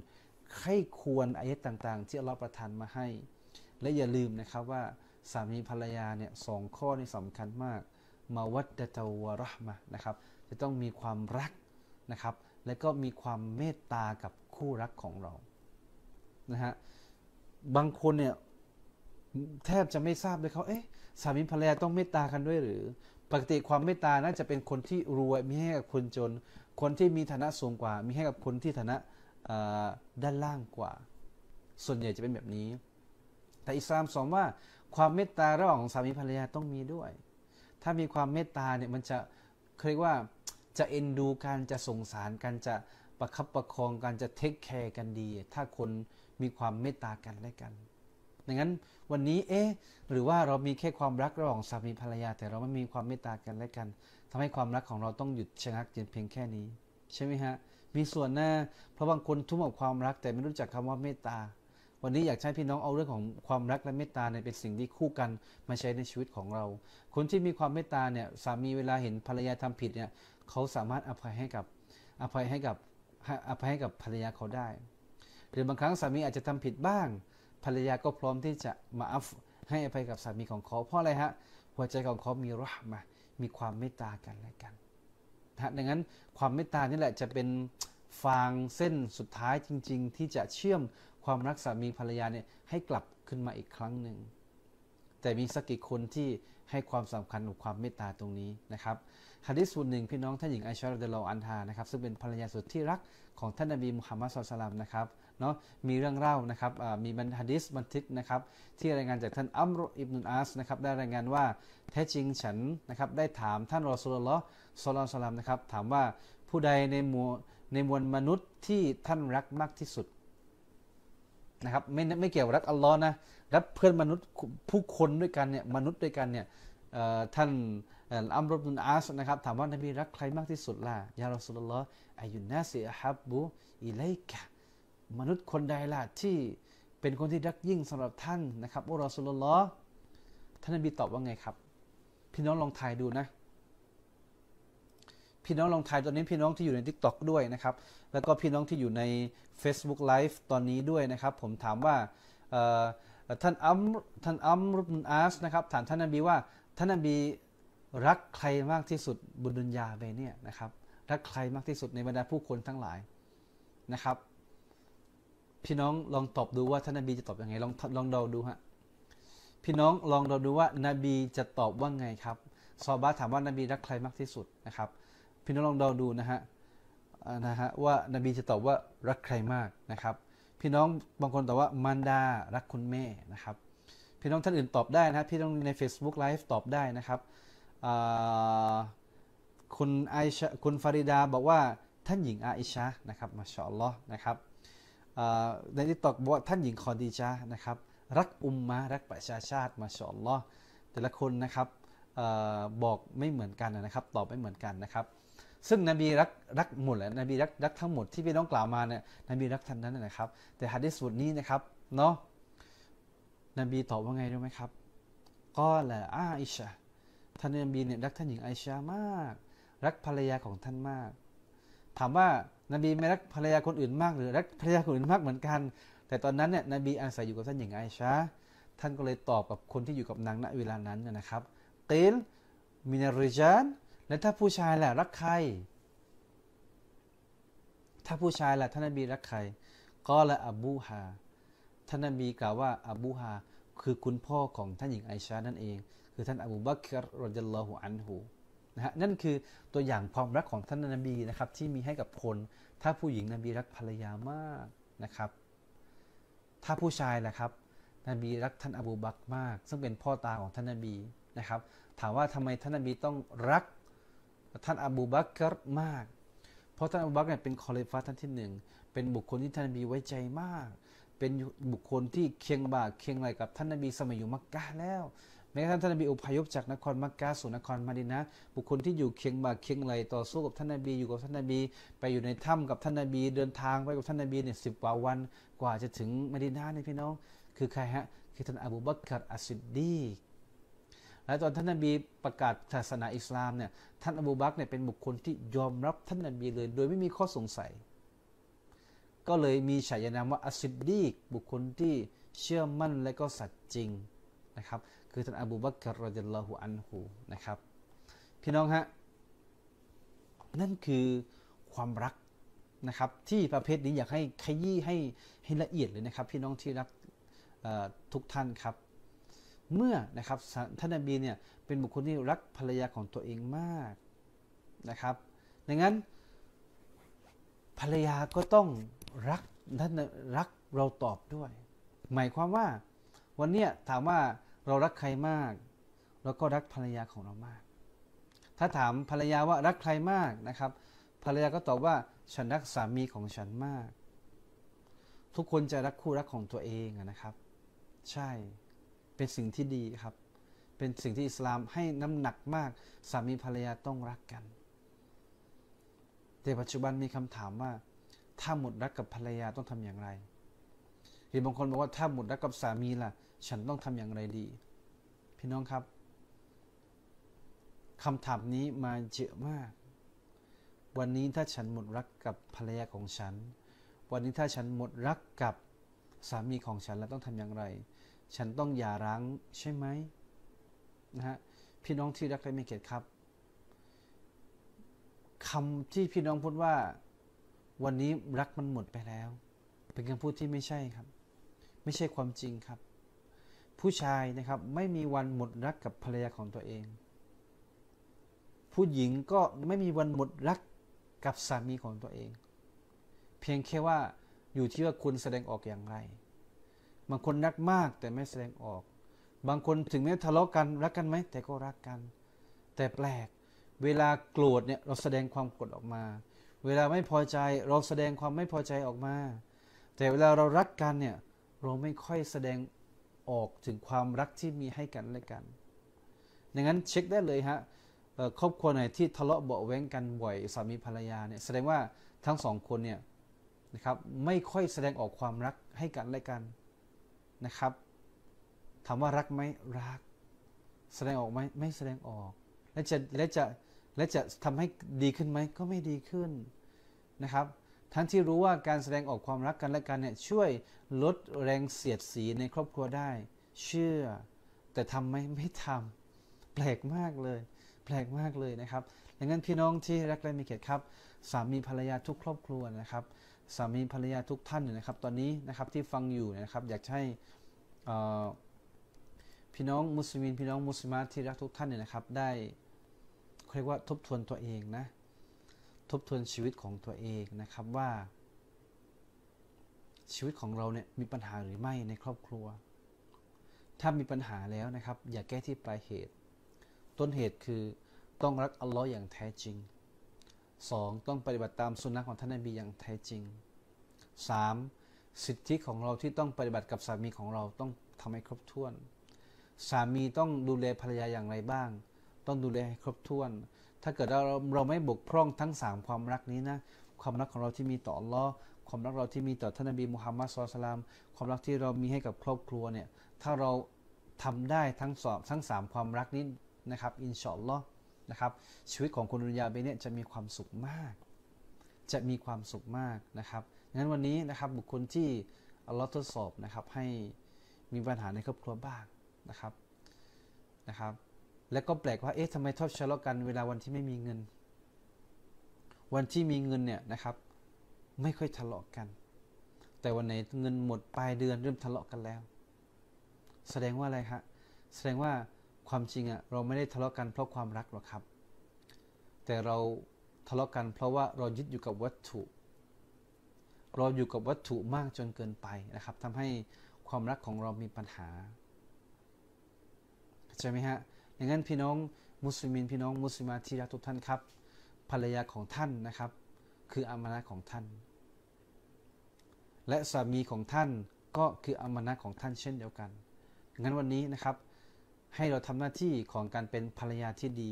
ใคร่ควรอายะต่างๆ ที่อัลลอฮ์ประทานมาให้ และอย่าลืมนะครับว่าสามีภรรยาเนี่ยสองข้อนี่สำคัญมากมาวัดดะตวรมะนะครับจะต้องมีความรักนะครับและก็มีความเมตตากับคู่รักของเรานะฮะบางคนเนี่ย แทบจะไม่ทราบเลยเขาเอ๊ะสามีภรรยาต้องเมตตากันด้วยหรือปกติความเมตตาน่าจะเป็นคนที่รวยมีให้กับคนจน คนที่มีฐานะสูงกว่า มีให้กับคนที่ฐานะด้านล่างกว่า ส่วนใหญ่จะเป็นแบบนี้ แต่อิสลามสอนว่าความเมตตาระหว่างสามีภรรยาต้องมีด้วย ถ้ามีความเมตตาเนี่ยมันจะเรียกว่าจะเอ็นดูกันจะสงสารกันจะประคับประคองกันจะเทคแคร์กันดี ถ้าคนมีความเมตตากันและกันดังนั้นวันนี้เอ๊ะหรือว่าเรามีแค่ความรักระหว่างสามีภรรยาแต่เราไม่มีความเมตตากันและกัน ทำให้ความรักของเราต้องหยุดชะงักเพียงแค่นี้ใช่ไหมฮะมีส่วนหน้าเพราะบางคนทุ่มกับความรักแต่ไม่รู้จักคำว่าเมตตาวันนี้อยากใช้พี่น้องเอาเรื่องของความรักและเมตตาเนี่ยเป็นสิ่งที่คู่กันมาใช้ในชีวิตของเรา คนที่มีความเมตตาเนี่ยสามีเวลาเห็นภรรยาทำผิดเนี่ยเขาสามารถอภัยให้กับอภัยให้กับอภัยให้กับภรรยาเขาได้หรือบางครั้งสามีอาจจะทำผิดบ้างภรรยาก็พร้อมที่จะมาอัฟให้อภัยกับสามีของเขาเพราะอะไรฮะหัวใจของเขามีรกมามีความเมตตากันและกันนะดังนั้นความเมตตานี่แหละจะเป็นฟางเส้นสุดท้ายจริง ๆ ที่จะเชื่อมความรักสามีภรรยาเนี่ยให้กลับขึ้นมาอีกครั้งหนึ่งแต่มีสักกี่คนที่ให้ความสำคัญกับความเมตตาตรงนี้นะครับฮะดิษสูตหนึ่งพี่น้องท่านหญิงไอชาร์เดลอันทานะครับซึ่งเป็นภรรยาสุดที่รักของท่านนบีมุฮัมมัดสุลตานนะครับเนาะมีเรื่องเล่านะครับมีบันทดิษบันทึกนะครับที่รายงานจากท่านอัมรุอิบนุอาสนะครับได้รายงานว่าแท้จริงฉันนะครับได้ถามท่านรอสุลลอฮ์สุลลสลามนะครับถามว่าผู้ใดในหมู่ในมวลมนุษย์ที่ท่านรักมากที่สุดนะครับไม่ไม่เกี่ยวรักอัลลอฮ์นะรักเพื่อนมนุษย์ผู้คนด้วยกันเนี่ยมนุษย์ด้วยกันเนี่ยท่านอัมรุบุนอาสนะครับถามว่านบีรักใครมากที่สุดล่ะยารอสุลลอฮ์อายุนาสีฮับบุอิเลกะมนุษย์คนใดล่ะที่เป็นคนที่รักยิ่งสำหรับท่านนะครับอัลลอฮฺสุลลัท่านนบีตอบว่าไงครับ พี่น้องลองทายดูนะ พี่น้องลองทายตอนนี้พี่น้องที่อยู่ใน t ิ k t o k ด้วยนะครับ แล้วก็พี่น้องที่อยู่ใน Facebook Live ตอนนี้ด้วยนะครับ ผมถามว่าท่านอัมท่านอัมรุบนอาสนะครับถามท่านนบีว่าท่านนบีรักใครมากที่สุดบนดุนยาเบเนี่ยนะครับ รักใครมากที่สุดในบรรดาผู้คนทั้งหลายนะครับพี่น้องลองตอบดูว่าท่านนบีจะตอบอยังไงลองลองเดาดูฮะพี่น้องลองเดาดูว่านบีจะตอบว่าไงครับซอบาถามว่านบีรักใครมากที่สุดนะครับ พี่น้องลองเดาดูนะฮะนะฮะว่านบีจะตอบว่ารักใครมากนะครับ พี่น้องบางคนตอบว่ามารดารักคุณแม่นะครับ พี่น้องท่านอื่นตอบได้นะพี่น้องใน Facebook Live ตอบได้นะครับคุณไอชคุณฟาริดาบอกว่าท่านหญิงอาอิชะนะครับมาชอลลอ์นะครับในที่ตอกบอกท่านหญิงคอดีจานะครับ รักอุมมารักประชาชาติมาชอนล้อแต่ละคนนะครับบอกไม่เหมือนกันนะครับตอบไม่เหมือนกันนะครับ ซึ่งนบีรักรักหมดแหละนบีรักรักทั้งหมดที่พี่น้องกล่าวมาเนี่ยนบีรักท่านนั้นนะครับ แต่หะดีษุดนี้นะครับเนาะนบีตอบว่าไงรู้ไหมครับ ก็แหละอาอิชาท่านนบีเนี่ยรักท่านหญิงไอชามาก รักภรรยาของท่านมาก ถามว่านบีไม่รักภรรยาคนอื่นมาก หรือรักภรรยาคนอื่นมากเหมือนกัน แต่ตอนนั้นเนี่ยนบีอาศัยอยู่กับท่านหญิงไอชาท่านก็เลยตอบกับคนที่อยู่กับนางณเวลานั้นนะครับกิลมินาริจานและถ้าผู้ชายแหละรักใคร ถ้าผู้ชายแหละท่านนบีรักใครก็ละอับูฮาท่านนบีกล่าวว่าอับูฮาคือคุณพ่อของท่านหญิงไอชานั่นเองคือ ท่านอบูบักรรดิัลลอฮุอันฮูนะฮะนั่นคือตัวอย่างความรักของท่านนบีนะครับที่มีให้กับคน ถ้าผู้หญิงนบีรักภรรยามากนะครับ ถ้าผู้ชายล่ะครับนบีรักท่านอบูบักมาก ซึ่งเป็นพ่อตาของท่านนบีนะครับ ถามว่าทำไมท่านนบีต้องรักท่านอบูบักรมากเพราะท่านอบูบักเนี่ยเป็นคอลิฟ้าท่านที่หนึ่งเป็นบุคคลที่ท่านนบีไว้ใจมาก เป็นบุคคลที่เคียงบ่าเคียงไหลกับท่านนบีสมัยอยู่มักกะแล้วในท่านท่านนบีอุพยพจากนครมักกะสู่นครมาดินะบุคคลที่อยู่เคียงบ่าเคียงไหลต่อสู้กับท่านนบีอยู่กับท่านนบี ไปอยู่ในถ้ำกับท่านนบีเดินทางไปกับท่านนบีเนี่ยสิบกว่าวัน กว่าจะถึงมาดินะเนี่ยพี่น้อง คือใครฮะคือท่านอบูบักรอัสซิดดีและตอนท่านนบีประกาศศาสนาอิสลามเนี่ยท่านอบูบักเนี่ยเป็นบุคคลที่ยอมรับท่านนบีเลย โดยไม่มีข้อสงสัย ก็เลยมีฉายานามว่าอัสซิดดีบุคคลที่เชื่อมั่นและก็สัตย์จริงนะครับคือท่านอบูบักรรดิลลอฮุอันฮูนะครับพี่น้องฮะนั่นคือความรักนะครับที่ประเภทนี้อยากให้ขยี้ให้ให้ละเอียดเลยนะครับ พี่น้องที่รักทุกท่านครับ เมื่อนะครับ ท่านอบีเนี่ย เป็นบุคคลที่รักภรรยาของตัวเองมากนะครับ ดังนั้นภรรยาก็ต้องรักท่านรักเราตอบด้วย หมายความว่าวันนี้ถามว่าเรารักใครมากเราก็รักภรรยาของเรามาก ถ้าถามภรรยาว่ารักใครมากนะครับ ภรรยาก็ตอบว่าฉันรักสามีของฉันมาก ทุกคนจะรักคู่รักของตัวเองนะครับ ใช่เป็นสิ่งที่ดีครับ เป็นสิ่งที่อิสลามให้น้ำหนักมาก สามีภรรยาต้องรักกัน แต่ปัจจุบันมีคำถามว่า ถ้าหมดรักกับภรรยาต้องทำอย่างไรหรือบางคนบอกว่าถ้าหมดรักกับสามีล่ะฉันต้องทำอย่างไรดี พี่น้องครับคำถามนี้มาเยอะมาก วันนี้ถ้าฉันหมดรักกับภรรยาของฉัน วันนี้ถ้าฉันหมดรักกับสามีของฉันแล้วต้องทำอย่างไร ฉันต้องอย่าร้างใช่ไหมนะฮะพี่น้องที่รักและมีเกียรติครับคำที่พี่น้องพูดว่า วันนี้รักมันหมดไปแล้ว เป็นคำพูดที่ไม่ใช่ครับ ไม่ใช่ความจริงครับผู้ชายนะครับไม่มีวันหมดรักกับภรรยาของตัวเอง ผู้หญิงก็ไม่มีวันหมดรักกับสามีของตัวเอง เพียงแค่ว่าอยู่ที่ว่าคุณแสดงออกอย่างไร บางคนรักมากแต่ไม่แสดงออก บางคนถึงแม้ทะเลาะกัน รักกันไหมแต่ก็รักกัน แต่แปลก เวลาโกรธเนี่ยเราแสดงความโกรธออกมา เวลาไม่พอใจเราแสดงความไม่พอใจออกมา แต่เวลาเรารักกันเนี่ยเราไม่ค่อยแสดงออกถึงความรักที่มีให้กันและกัน ดังนั้นเช็คได้เลยฮะครอบครัวไหนที่ทะเลาะเบาแว้งกันบ่อยสามีภรรยาเนี่ยแสดงว่าทั้งสองคนเนี่ยนะครับไม่ค่อยแสดงออกความรักให้กันและกันนะครับถามว่ารักไหมรัก แสดงออกไหมไม่แสดงออก และจะและจะและจะทำให้ดีขึ้นไหมก็ไม่ดีขึ้นนะครับทั้งที่รู้ว่าการแสดงออกความรักกันและกันเนี่ยช่วยลดแรงเสียดสีในครอบครัวได้ เชื่อแต่ทำไม่ไม่ทำแปลกมากเลยแปลกมากเลยนะครับดังนั้นพี่น้องที่รักและมีเกียรติครับ สามีภรรยาทุกครอบครัวนะครับ สามีภรรยาทุกท่านนะครับ ตอนนี้นะครับที่ฟังอยู่นะครับ อยากให้พี่น้องมุสลิมพี่น้องมุสลิมที่รักทุกท่านเนี่ยนะครับ ได้เรียกว่าทบทวนตัวเองนะทบทวนชีวิตของตัวเองนะครับว่า ชีวิตของเราเนี่ยมีปัญหาหรือไม่ในครอบครัว ถ้ามีปัญหาแล้วนะครับ อย่าแก้ที่ปลายเหตุ ต้นเหตุคือต้องรักอัลลอฮ์อย่างแท้จริง 2. ต้องปฏิบัติตามสุนนะของท่านนบีอย่างแท้จริง 3. สิทธิของเราที่ต้องปฏิบัติกับ สามีของเราต้องทำให้ครบถ้วน สามีต้องดูแลภรรยาอย่างไรบ้าง ต้องดูแลให้ครบถ้วนถ้าเกิดเราเราไม่บกพร่องทั้ง 3 ความรักนี้นะความรักของเราที่มีต่ออัลลอฮ์ความรักเราที่มีต่อท่านนบีมุฮัมมัดสุลตัลามความรักที่เรามีให้กับครอบครัวเนี่ยถ้าเราทำได้ทั้งสองทั้ง3ความรักนี้นะครับ อินชอนลอนะครับ ชีวิตของคนรุนยาเบเนี่ยจะมีความสุขมาก จะมีความสุขมากนะครับงั้นวันนี้นะครับบุคคลที่อัลลอฮ์ทดสอบนะครับให้มีปัญหาในครอบครัวบ้างนะครับนะครับและก็แปลกว่า เอ๊ะทำไมชอบทะเลาะกัน เวลาวันที่ไม่มีเงิน วันที่มีเงินเนี่ยนะครับ ไม่ค่อยทะเลาะกัน แต่วันไหนเงินหมดปลายเดือนเริ่มทะเลาะกันแล้ว แสดงว่าอะไรฮะ แสดงว่าความจริงอะเราไม่ได้ทะเลาะกัน เพราะความรักหรอกครับ แต่เราทะเลาะกันเพราะว่าเรายึดอยู่กับวัตถุ เราอยู่กับวัตถุมากจนเกินไปนะครับทำให้ความรักของเรามีปัญหา ใช่ไหมฮะอย่างนั้นพี่น้อง มุสลิมพี่น้องมุสลิมาที่รักทุกท่านครับ ภรรยาของท่านนะครับ คืออามานะของท่าน และสามีของท่านก็คืออามานะของท่านเช่นเดียวกัน งั้นวันนี้นะครับ ให้เราทำหน้าที่ของการเป็นภรรยาที่ดี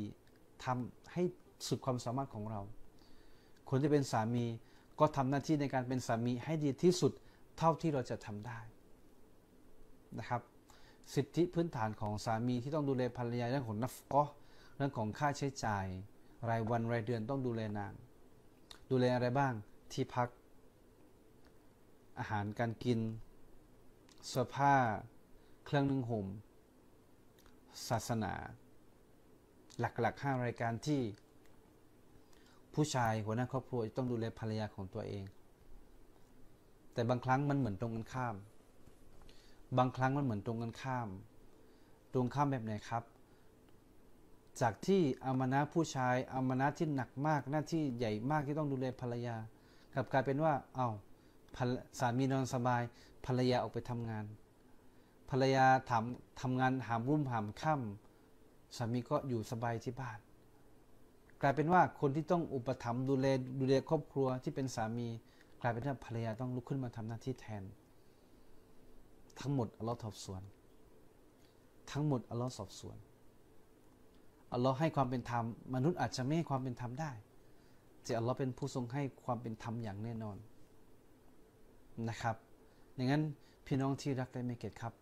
ทำให้สุดความสามารถของเราคนจะเป็นสามีก็ทำหน้าที่ในการเป็นสามีให้ดีที่สุดเท่าที่เราจะทำได้นะครับสิทธิพื้นฐานของสามีที่ต้องดูแลภรรยาเรื่องของนัฟก็เรื่องของค่าใช้จ่าย รายวันรายเดือนต้องดูแลนาง ดูแลอะไรบ้างที่พัก อาหารการกินเสื้อผ้า เครื่องนึ่งห่ม ศาสนา หลักๆห้ารายการที่ ผู้ชายหัวหน้าครอบครัวต้องดูแลภรรยาของตัวเอง แต่บางครั้งมันเหมือนตรงกันข้ามบางครั้งมันเหมือนตรงกันข้าม ตรงข้ามแบบไหนครับ จากที่อามานะผู้ชายอามานะที่หนักมากหน้าที่ใหญ่มากที่ต้องดูแลภรรยา กลับกลายเป็นว่า เอา้า สามีนอนสบาย ภรรยาออกไปทำงาน ภรรยาทำทำงานหามรุ่มหามค่ำสามีก็อยู่สบายที่บ้าน กลายเป็นว่าคนที่ต้องอุปถัมภ์ดูแลดูแลครอบครัวที่เป็นสามีกลายเป็นว่าภรรยาต้องลุกขึ้นมาทำหน้าที่แทนทั้งหมดอัลลอฮ์สอบสวน ทั้งหมดอัลลอฮ์สอบสวนอัลลอฮ์ให้ความเป็นธรรมมนุษย์อาจจะไม่ให้ความเป็นธรรมได้แต่อัลลอฮ์เป็นผู้ทรงให้ความเป็นธรรมอย่างแน่นอนนะครับดังนั้นพี่น้องที่รักและเมเกตครับ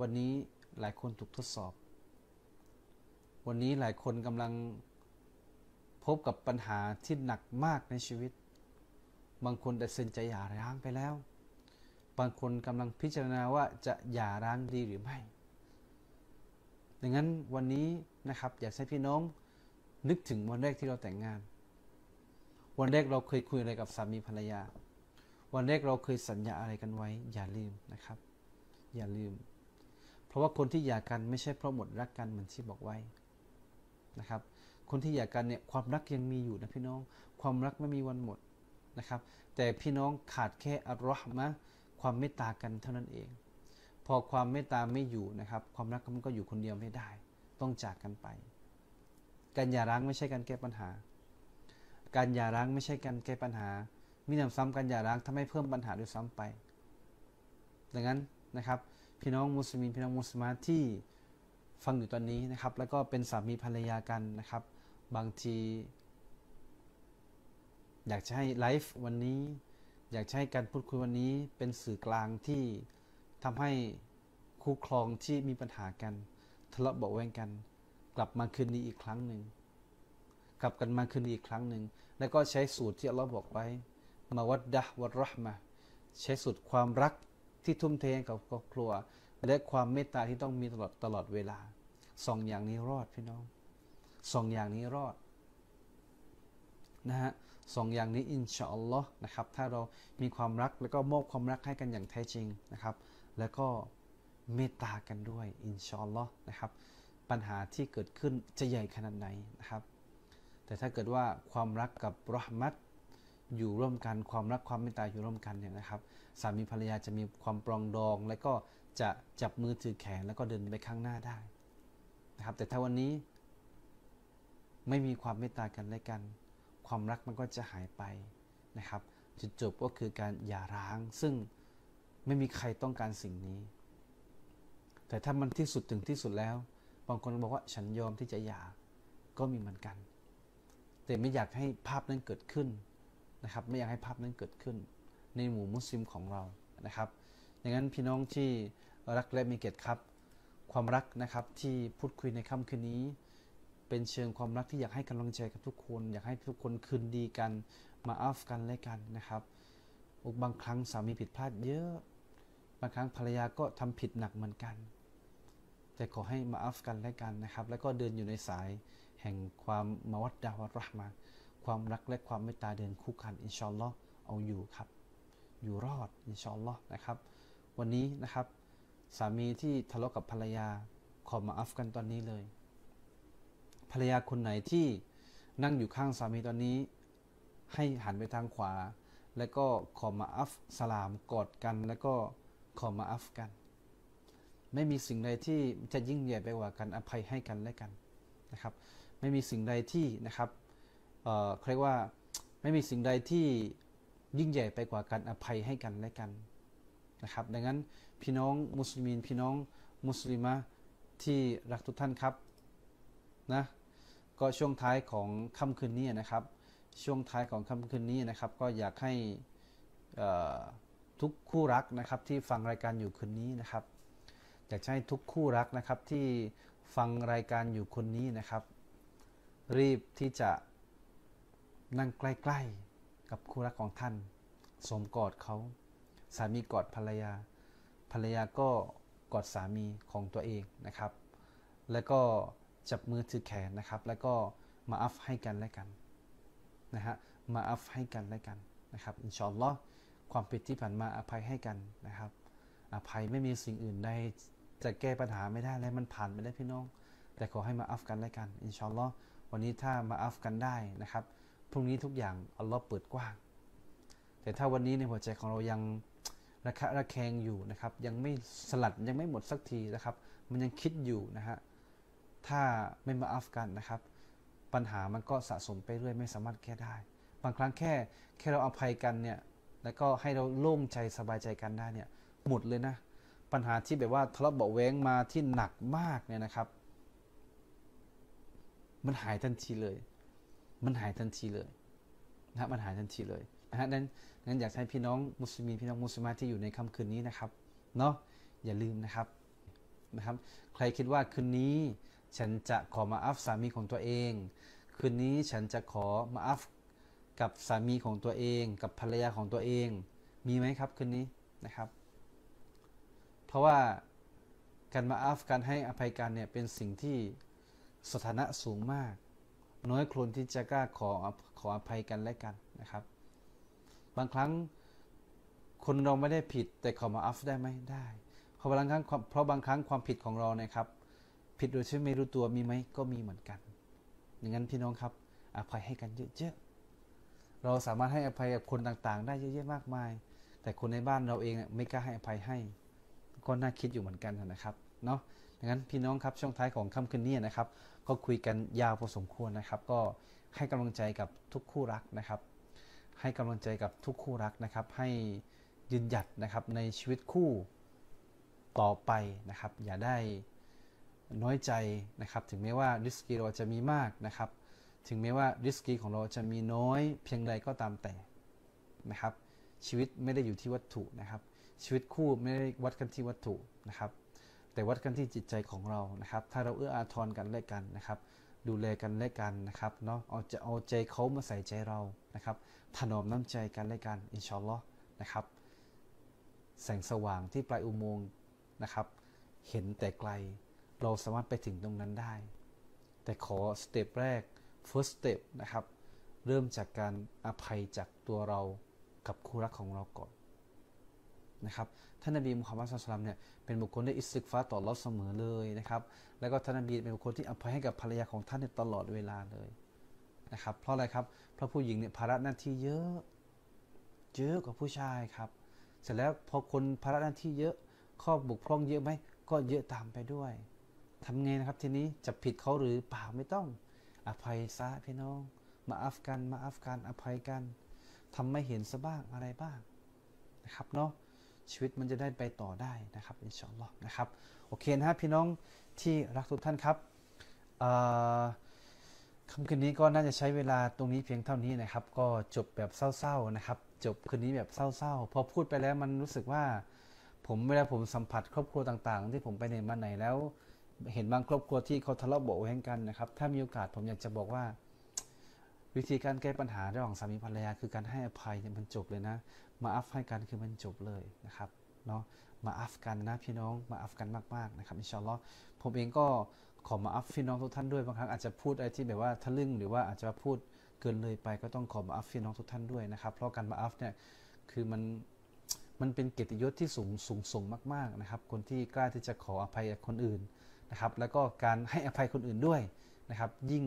วันนี้หลายคนถูกทดสอบ วันนี้หลายคนกำลังพบกับปัญหาที่หนักมากในชีวิต บางคนตัดสินใจหย่าร้างไปแล้วบางคนกำลังพิจารณาว่าจะหย่าร้างดีหรือไม่ ดังนั้นวันนี้นะครับอยากให้พี่น้องนึกถึงวันแรกที่เราแต่งงาน วันแรกเราเคยคุยอะไรกับสามีภรรยา วันแรกเราเคยสัญญาอะไรกันไว้ อย่าลืมนะครับ อย่าลืม เพราะว่าคนที่หย่ากันไม่ใช่เพราะหมดรักกันเหมือนที่บอกไว้นะครับ คนที่หย่ากันเนี่ยความรักยังมีอยู่นะพี่น้อง ความรักไม่มีวันหมดนะครับ แต่พี่น้องขาดแค่อารมณ์มะความเมตตากันเท่านั้นเอง พอความเมตตาไม่อยู่นะครับ ความรักมันก็อยู่คนเดียวไม่ได้ ต้องจากกันไป การหย่าร้างไม่ใช่การแก้ปัญหา การหย่าร้างไม่ใช่การแก้ปัญหา มีนำซ้ำการหย่าร้างทำให้เพิ่มปัญหาด้วยซ้ำไป ดังนั้นนะครับ พี่น้องมุสลิมพี่น้องมุสลิมที่ฟังอยู่ตอนนี้นะครับ แล้วก็เป็นสามีภรรยากันนะครับ บางที อยากจะให้ไลฟ์วันนี้อยากใช้การพูดคุยวันนี้เป็นสื่อกลางที่ทำให้คู่ครองที่มีปัญหากันทะเลาะเบาแวงกันกลับมาคืนดีอีกครั้งหนึ่งกลับกันมาคืนดีอีกครั้งหนึ่งแล้วก็ใช้สูตรที่เราบอกไว้มาวัดดะวัดรหมะใช้สูตรความรักที่ทุ่มเทกับครอบครัวและความเมตตาที่ต้องมีตลอดตลอดเวลาสองอย่างนี้รอดพี่น้องสองอย่างนี้รอด นะฮะสองอย่างนี้อินชาอัลลอฮ์นะครับ ถ้าเรามีความรักแล้วก็มอบความรักให้กันอย่างแท้จริงนะครับ แล้วก็เมตตากันด้วย อินชาอัลลอฮ์นะครับ ปัญหาที่เกิดขึ้นจะใหญ่ขนาดไหนนะครับ แต่ถ้าเกิดว่าความรักกับรหมัดอยู่ร่วมกัน ความรักความเมตตาอยู่ร่วมกันเนี่ยนะครับ สามีภรรยาจะมีความปรองดองและก็จะจับมือถือแขนแล้วก็เดินไปข้างหน้าได้นะครับแต่ถ้าวันนี้ไม่มีความเมตตากันและกันความรักมันก็จะหายไปนะครับ จุดจบก็คือการหย่าร้างซึ่งไม่มีใครต้องการสิ่งนี้ แต่ถ้ามันที่สุดถึงที่สุดแล้วบางคนบอกว่าฉันยอมที่จะหย่าก็มีเหมือนกัน แต่ไม่อยากให้ภาพนั้นเกิดขึ้นนะครับ ไม่อยากให้ภาพนั้นเกิดขึ้นในหมู่มุสลิมของเรานะครับดังนั้นพี่น้องที่รักและมีเกียรติครับ ความรักนะครับที่พูดคุยในค่ำคืนนี้เป็นเชิงความรักที่อยากให้กำลังใจกับทุกคน อยากให้ทุกคนคืนดีกันมาอัฟกันและกันนะครับ บางครั้งสามีผิดพลาดเยอะ บางครั้งภรรยาก็ทำผิดหนักเหมือนกัน แต่ขอให้มาอัฟกันและกันนะครับ แล้วก็เดินอยู่ในสายแห่งความมาวัดดาวรหมา ความรักและความเมตตาเดินคู่กันอินชอนลอเอาอยู่ครับ อยู่รอด อินชอนลอนะครับ วันนี้นะครับสามีที่ทะเลาะกับภรรยาขอมาอัฟกันตอนนี้เลยภรรยาคนไหนที่นั่งอยู่ข้างสามีตอนนี้ ให้หันไปทางขวา แล้วก็ขอมาอัฟสลามกอดกัน แล้วก็ขอมาอัฟกัน ไม่มีสิ่งใดที่จะยิ่งใหญ่ไปกว่าการอภัยให้กันและกันนะครับ ไม่มีสิ่งใดที่นะครับเอ่อเรียกว่าไม่มีสิ่งใดที่ยิ่งใหญ่ไปกว่าการอภัยให้กันและกันนะครับ ดังนั้นพี่น้องมุสลิมพี่น้องมุสลิมะที่รักทุกท่านครับ นะก็ช่วงท้ายของค่ำคืนนี้นะครับ ช่วงท้ายของค่ำคืนนี้นะครับ ก็อยากให้ทุกคู่รักนะครับ ที่ฟังรายการอยู่คืนนี้นะครับอยากให้ทุกคู่รักนะครับที่ฟังรายการอยู่คนนี้นะครับ รีบที่จะนั่งใกล้ๆกับคู่รักของท่าน สมกอดเขา สามีกอดภรรยา ภรรยาก็กอดสามีของตัวเองนะครับ แล้วก็จับมือถือแขนนะครับแล้วก็มาอัฟให้กันและกันนะฮะมาอัฟให้กันและกันนะครับอินชอนลอความผิดที่ผ่านมาอภัยให้กันนะครับ อภัยไม่มีสิ่งอื่นใดจะแก้ปัญหาไม่ได้และมันผ่านไปได้พี่น้อง แต่ขอให้มาอัฟกันและกันอินชอนลอวันนี้ถ้ามาอัฟกันได้นะครับพรุ่งนี้ทุกอย่าง อัลลอฮ์เปิดกว้างแต่ถ้าวันนี้ในหัวใจของเรายังระคะระแคงอยู่นะครับ ยังไม่สลัดยังไม่หมดสักทีนะครับ มันยังคิดอยู่นะฮะถ้าไม่มาอัฟกันนะครับ ปัญหามันก็สะสมไปเรื่อยไม่สามารถแก้ได้ บางครั้งแค่แค่เราอภัยกันเนี่ยแล้วก็ให้เราโล่งใจสบายใจกันได้เนี่ยหมดเลยนะ ปัญหาที่แบบว่าทะเลาะเบาแวงมาที่หนักมากเนี่ยนะครับ มันหายทันทีเลย มันหายทันทีเลยนะมันหายทันทีเลยนะฮะนั้นนั้นอยากให้พี่น้องมุสลิมพี่น้องมุสลิมที่อยู่ในค่าคืนนี้นะครับ เนาะอย่าลืมนะครับนะครับ ใครคิดว่าคืนนี้ฉันจะขอมาอัฟสามีของตัวเอง คืนนี้ฉันจะขอมาอัฟกับสามีของตัวเอง กับภรรยาของตัวเองมีไหมครับคืนนี้นะครับ เพราะว่า การมาอัฟการให้อภัยกันเนี่ยเป็นสิ่งที่สถานะสูงมาก น้อยคนที่จะกล้าขอขออภัยกันและกันนะครับ บางครั้ง คนเราไม่ได้ผิด แต่ขอมาอัฟได้ไหมได้ เพราะบางครั้งเพราะบางครั้งความผิดของเรานะครับผิดโดยที่ไม่รู้ตัวมีไหมก็มีเหมือนกันอย่างนั้นพี่น้องครับอภัยให้กันเยอะ ๆเราสามารถให้อภัยกับคนต่างๆ ได้เยอะๆมากมาย แต่คนในบ้านเราเองไม่กล้าให้อภัยให้ ก็น่าคิดอยู่เหมือนกันนะครับเนาะดังนั้นพี่น้องครับช่วงท้ายของค่าคืนนี้นะครับ ก็คุยกันยาวพอสมควรนะครับ ก็ให้กำลังใจกับทุกคู่รักนะครับ ให้กำลังใจกับทุกคู่รักนะครับ ให้ยืนหยัดนะครับในชีวิตคู่ต่อไปนะครับ อย่าได้น้อยใจนะครับ ถึงแม้ว่าริสกีเราจะมีมากนะครับ ถึงแม้ว่าริสกีของเราจะมีน้อย เพียงใดก็ตามแต่ นะครับ ชีวิตไม่ได้อยู่ที่วัตถุนะครับ ชีวิตคู่ไม่ได้วัดกันที่วัตถุนะครับ แต่วัดกันที่จิตใจของเรา นะครับ ถ้าเราเอื้ออาทรกันและกันนะครับ ดูแลกันและกันนะครับ เนาะเอาจะเอาใจเขามาใส่ใจเรา นะครับ ถนอมน้ำใจกันและกัน อินชอนลอนะครับ แสงสว่างที่ปลายอุโมงค์ นะครับ เห็นแต่ไกลเราสามารถไปถึงตรงนั้นได้ แต่ขอสเต็ปแรก first step นะครับ เริ่มจากการอภัยจากตัวเรา กับคู่รักของเราก่อนนะครับ ท่านนบีมุฮัมมัดสุลตัมเนี่ย เป็นบุคคลที่อิสติกฟ้าต่อเราเสมอเลยนะครับ แล้วก็ท่านนบีเป็นบุคคลที่อภัยให้กับภรรยาของท่านตลอดเวลาเลยนะครับ เพราะอะไรครับ เพราะผู้หญิงเนี่ยภาระหน้าที่เยอะ เยอะกว่าผู้ชายครับ เสร็จแล้วพอคนภาระหน้าที่เยอะข้อบกพร่องเยอะไหมก็เยอะตามไปด้วยทำไงนะครับทีนี้จะผิดเขาหรือเปล่าไม่ต้อง อภัยซะพี่น้อง มาอัฟกันมาอัฟกันอภัยกันทำไม่เห็นซะบ้างอะไรบ้างนะครับเนาะชีวิตมันจะได้ไปต่อได้นะครับอินชาอัลลอฮ์นะครับ โอเคนะฮะพี่น้องที่รักทุกท่านครับคำคืนนี้ก็น่าจะใช้เวลาตรงนี้เพียงเท่านี้นะครับ ก็จบแบบเศร้าๆนะครับ จบคืนนี้แบบเศร้าๆพอพูดไปแล้วมันรู้สึกว่า ผมเวลาผมสัมผัสครอบครัวต่าง ๆ ที่ผมไปไหนมาไหนแล้วเห็นบางครอบครัวที่เขาทะเลาะเบาแว้งกันนะครับ ถ้ามีโอกาสผมอยากจะบอกว่าวิธีการแก้ปัญหาระหว่างสามีภรรยาคือการให้อภัยเนี่ยมันจบเลยนะ มาอัฟให้กันคือมันจบเลยนะครับ เนาะ มาอัฟกันนะพี่น้องมาอัฟกันมากๆนะครับอินชาอัลลอฮ์ผมเองก็ขอมาอัฟพี่น้องทุกท่านด้วยบางครั้งอาจจะพูดอะไรที่แบบว่าทะลึ่งหรือว่าอาจจะพูดเกินเลยไป ก็ต้องขอมาอัฟพี่น้องทุกท่านด้วยนะครับ เพราะการมาอัฟเนี่ยคือมัน มันเป็นเกียรติยศที่สูงสูงส่งมากๆนะครับ คนที่กล้าที่จะขออภัยคนอื่นนะครับแล้วก็การให้อภัยคนอื่นด้วยนะครับยิ่ง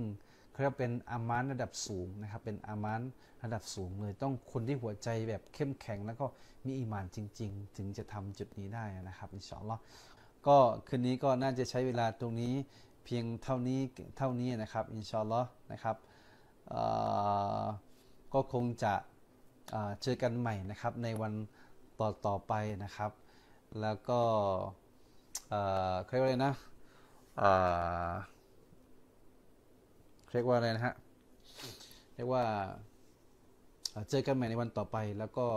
เขาเรียกเป็นอามันระดับสูงนะครับเป็นอามันระดับสูงเลยต้องคนที่หัวใจแบบเข้มแข็งแล้วก็มีอีมานจริง ๆ ถึงจะทำจุดนี้ได้นะครับอินชาอัลลอฮ์ก็คืนนี้ก็น่าจะใช้เวลาตรงนี้เพียงเท่านี้เท่านี้นะครับอินชาอัลลอฮ์นะครับก็คงจะเจอกันใหม่นะครับ ในวันต่อๆไปนะครับ แล้วก็เขาเรียกว่าอะไรนะเรียกว่าอะไรนะฮะ เรียกว่าเจอกันใหม่ในวันต่อไป แล้วก็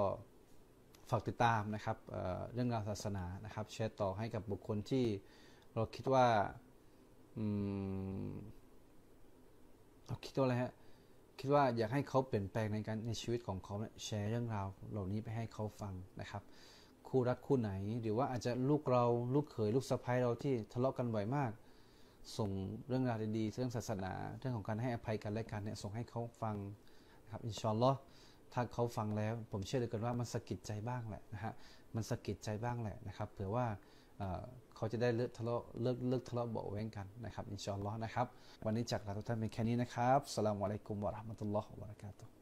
ฝากติดตามนะครับเเรื่องราวศาสนานะครับ แชร์ต่อให้กับบุคคลที่ เราคิดว่าเราคิดว่าอะไรฮะคิดว่าอยากให้เขาเปลี่ยนแปลงในการในชีวิตของเขาแชร์เรื่องราวเหล่านี้ไปให้เขาฟังนะครับ คู่รักคู่ไหนหรือว่าอาจจะลูกเราลูกเขยลูกสะใภ้เราที่ทะเลาะกันบ่อยมากส่งเรื่องราวดีๆ เรื่องศาสนา เรื่องของการให้อภัยกันและกันเนี่ยส่งให้เขาฟังนะครับอินชอนลอถ้าเขาฟังแล้ว ผมเชื่อเลยกันว่ามันสะกิดใจบ้างแหละนะฮะมันสะกิดใจบ้างแหละนะครับเผื่อว่าเขาจะได้เลิกทะเลาะเลิกเลิกทะเลาะเบาแว้งกันนะครับอินชอนลอนะครับวันนี้จากลาทุกท่านเป็นแค่นี้นะครับสลามอะลัยกุมวะราะห์มะตุลลอฮ์วะบะเราะกาตุฮ์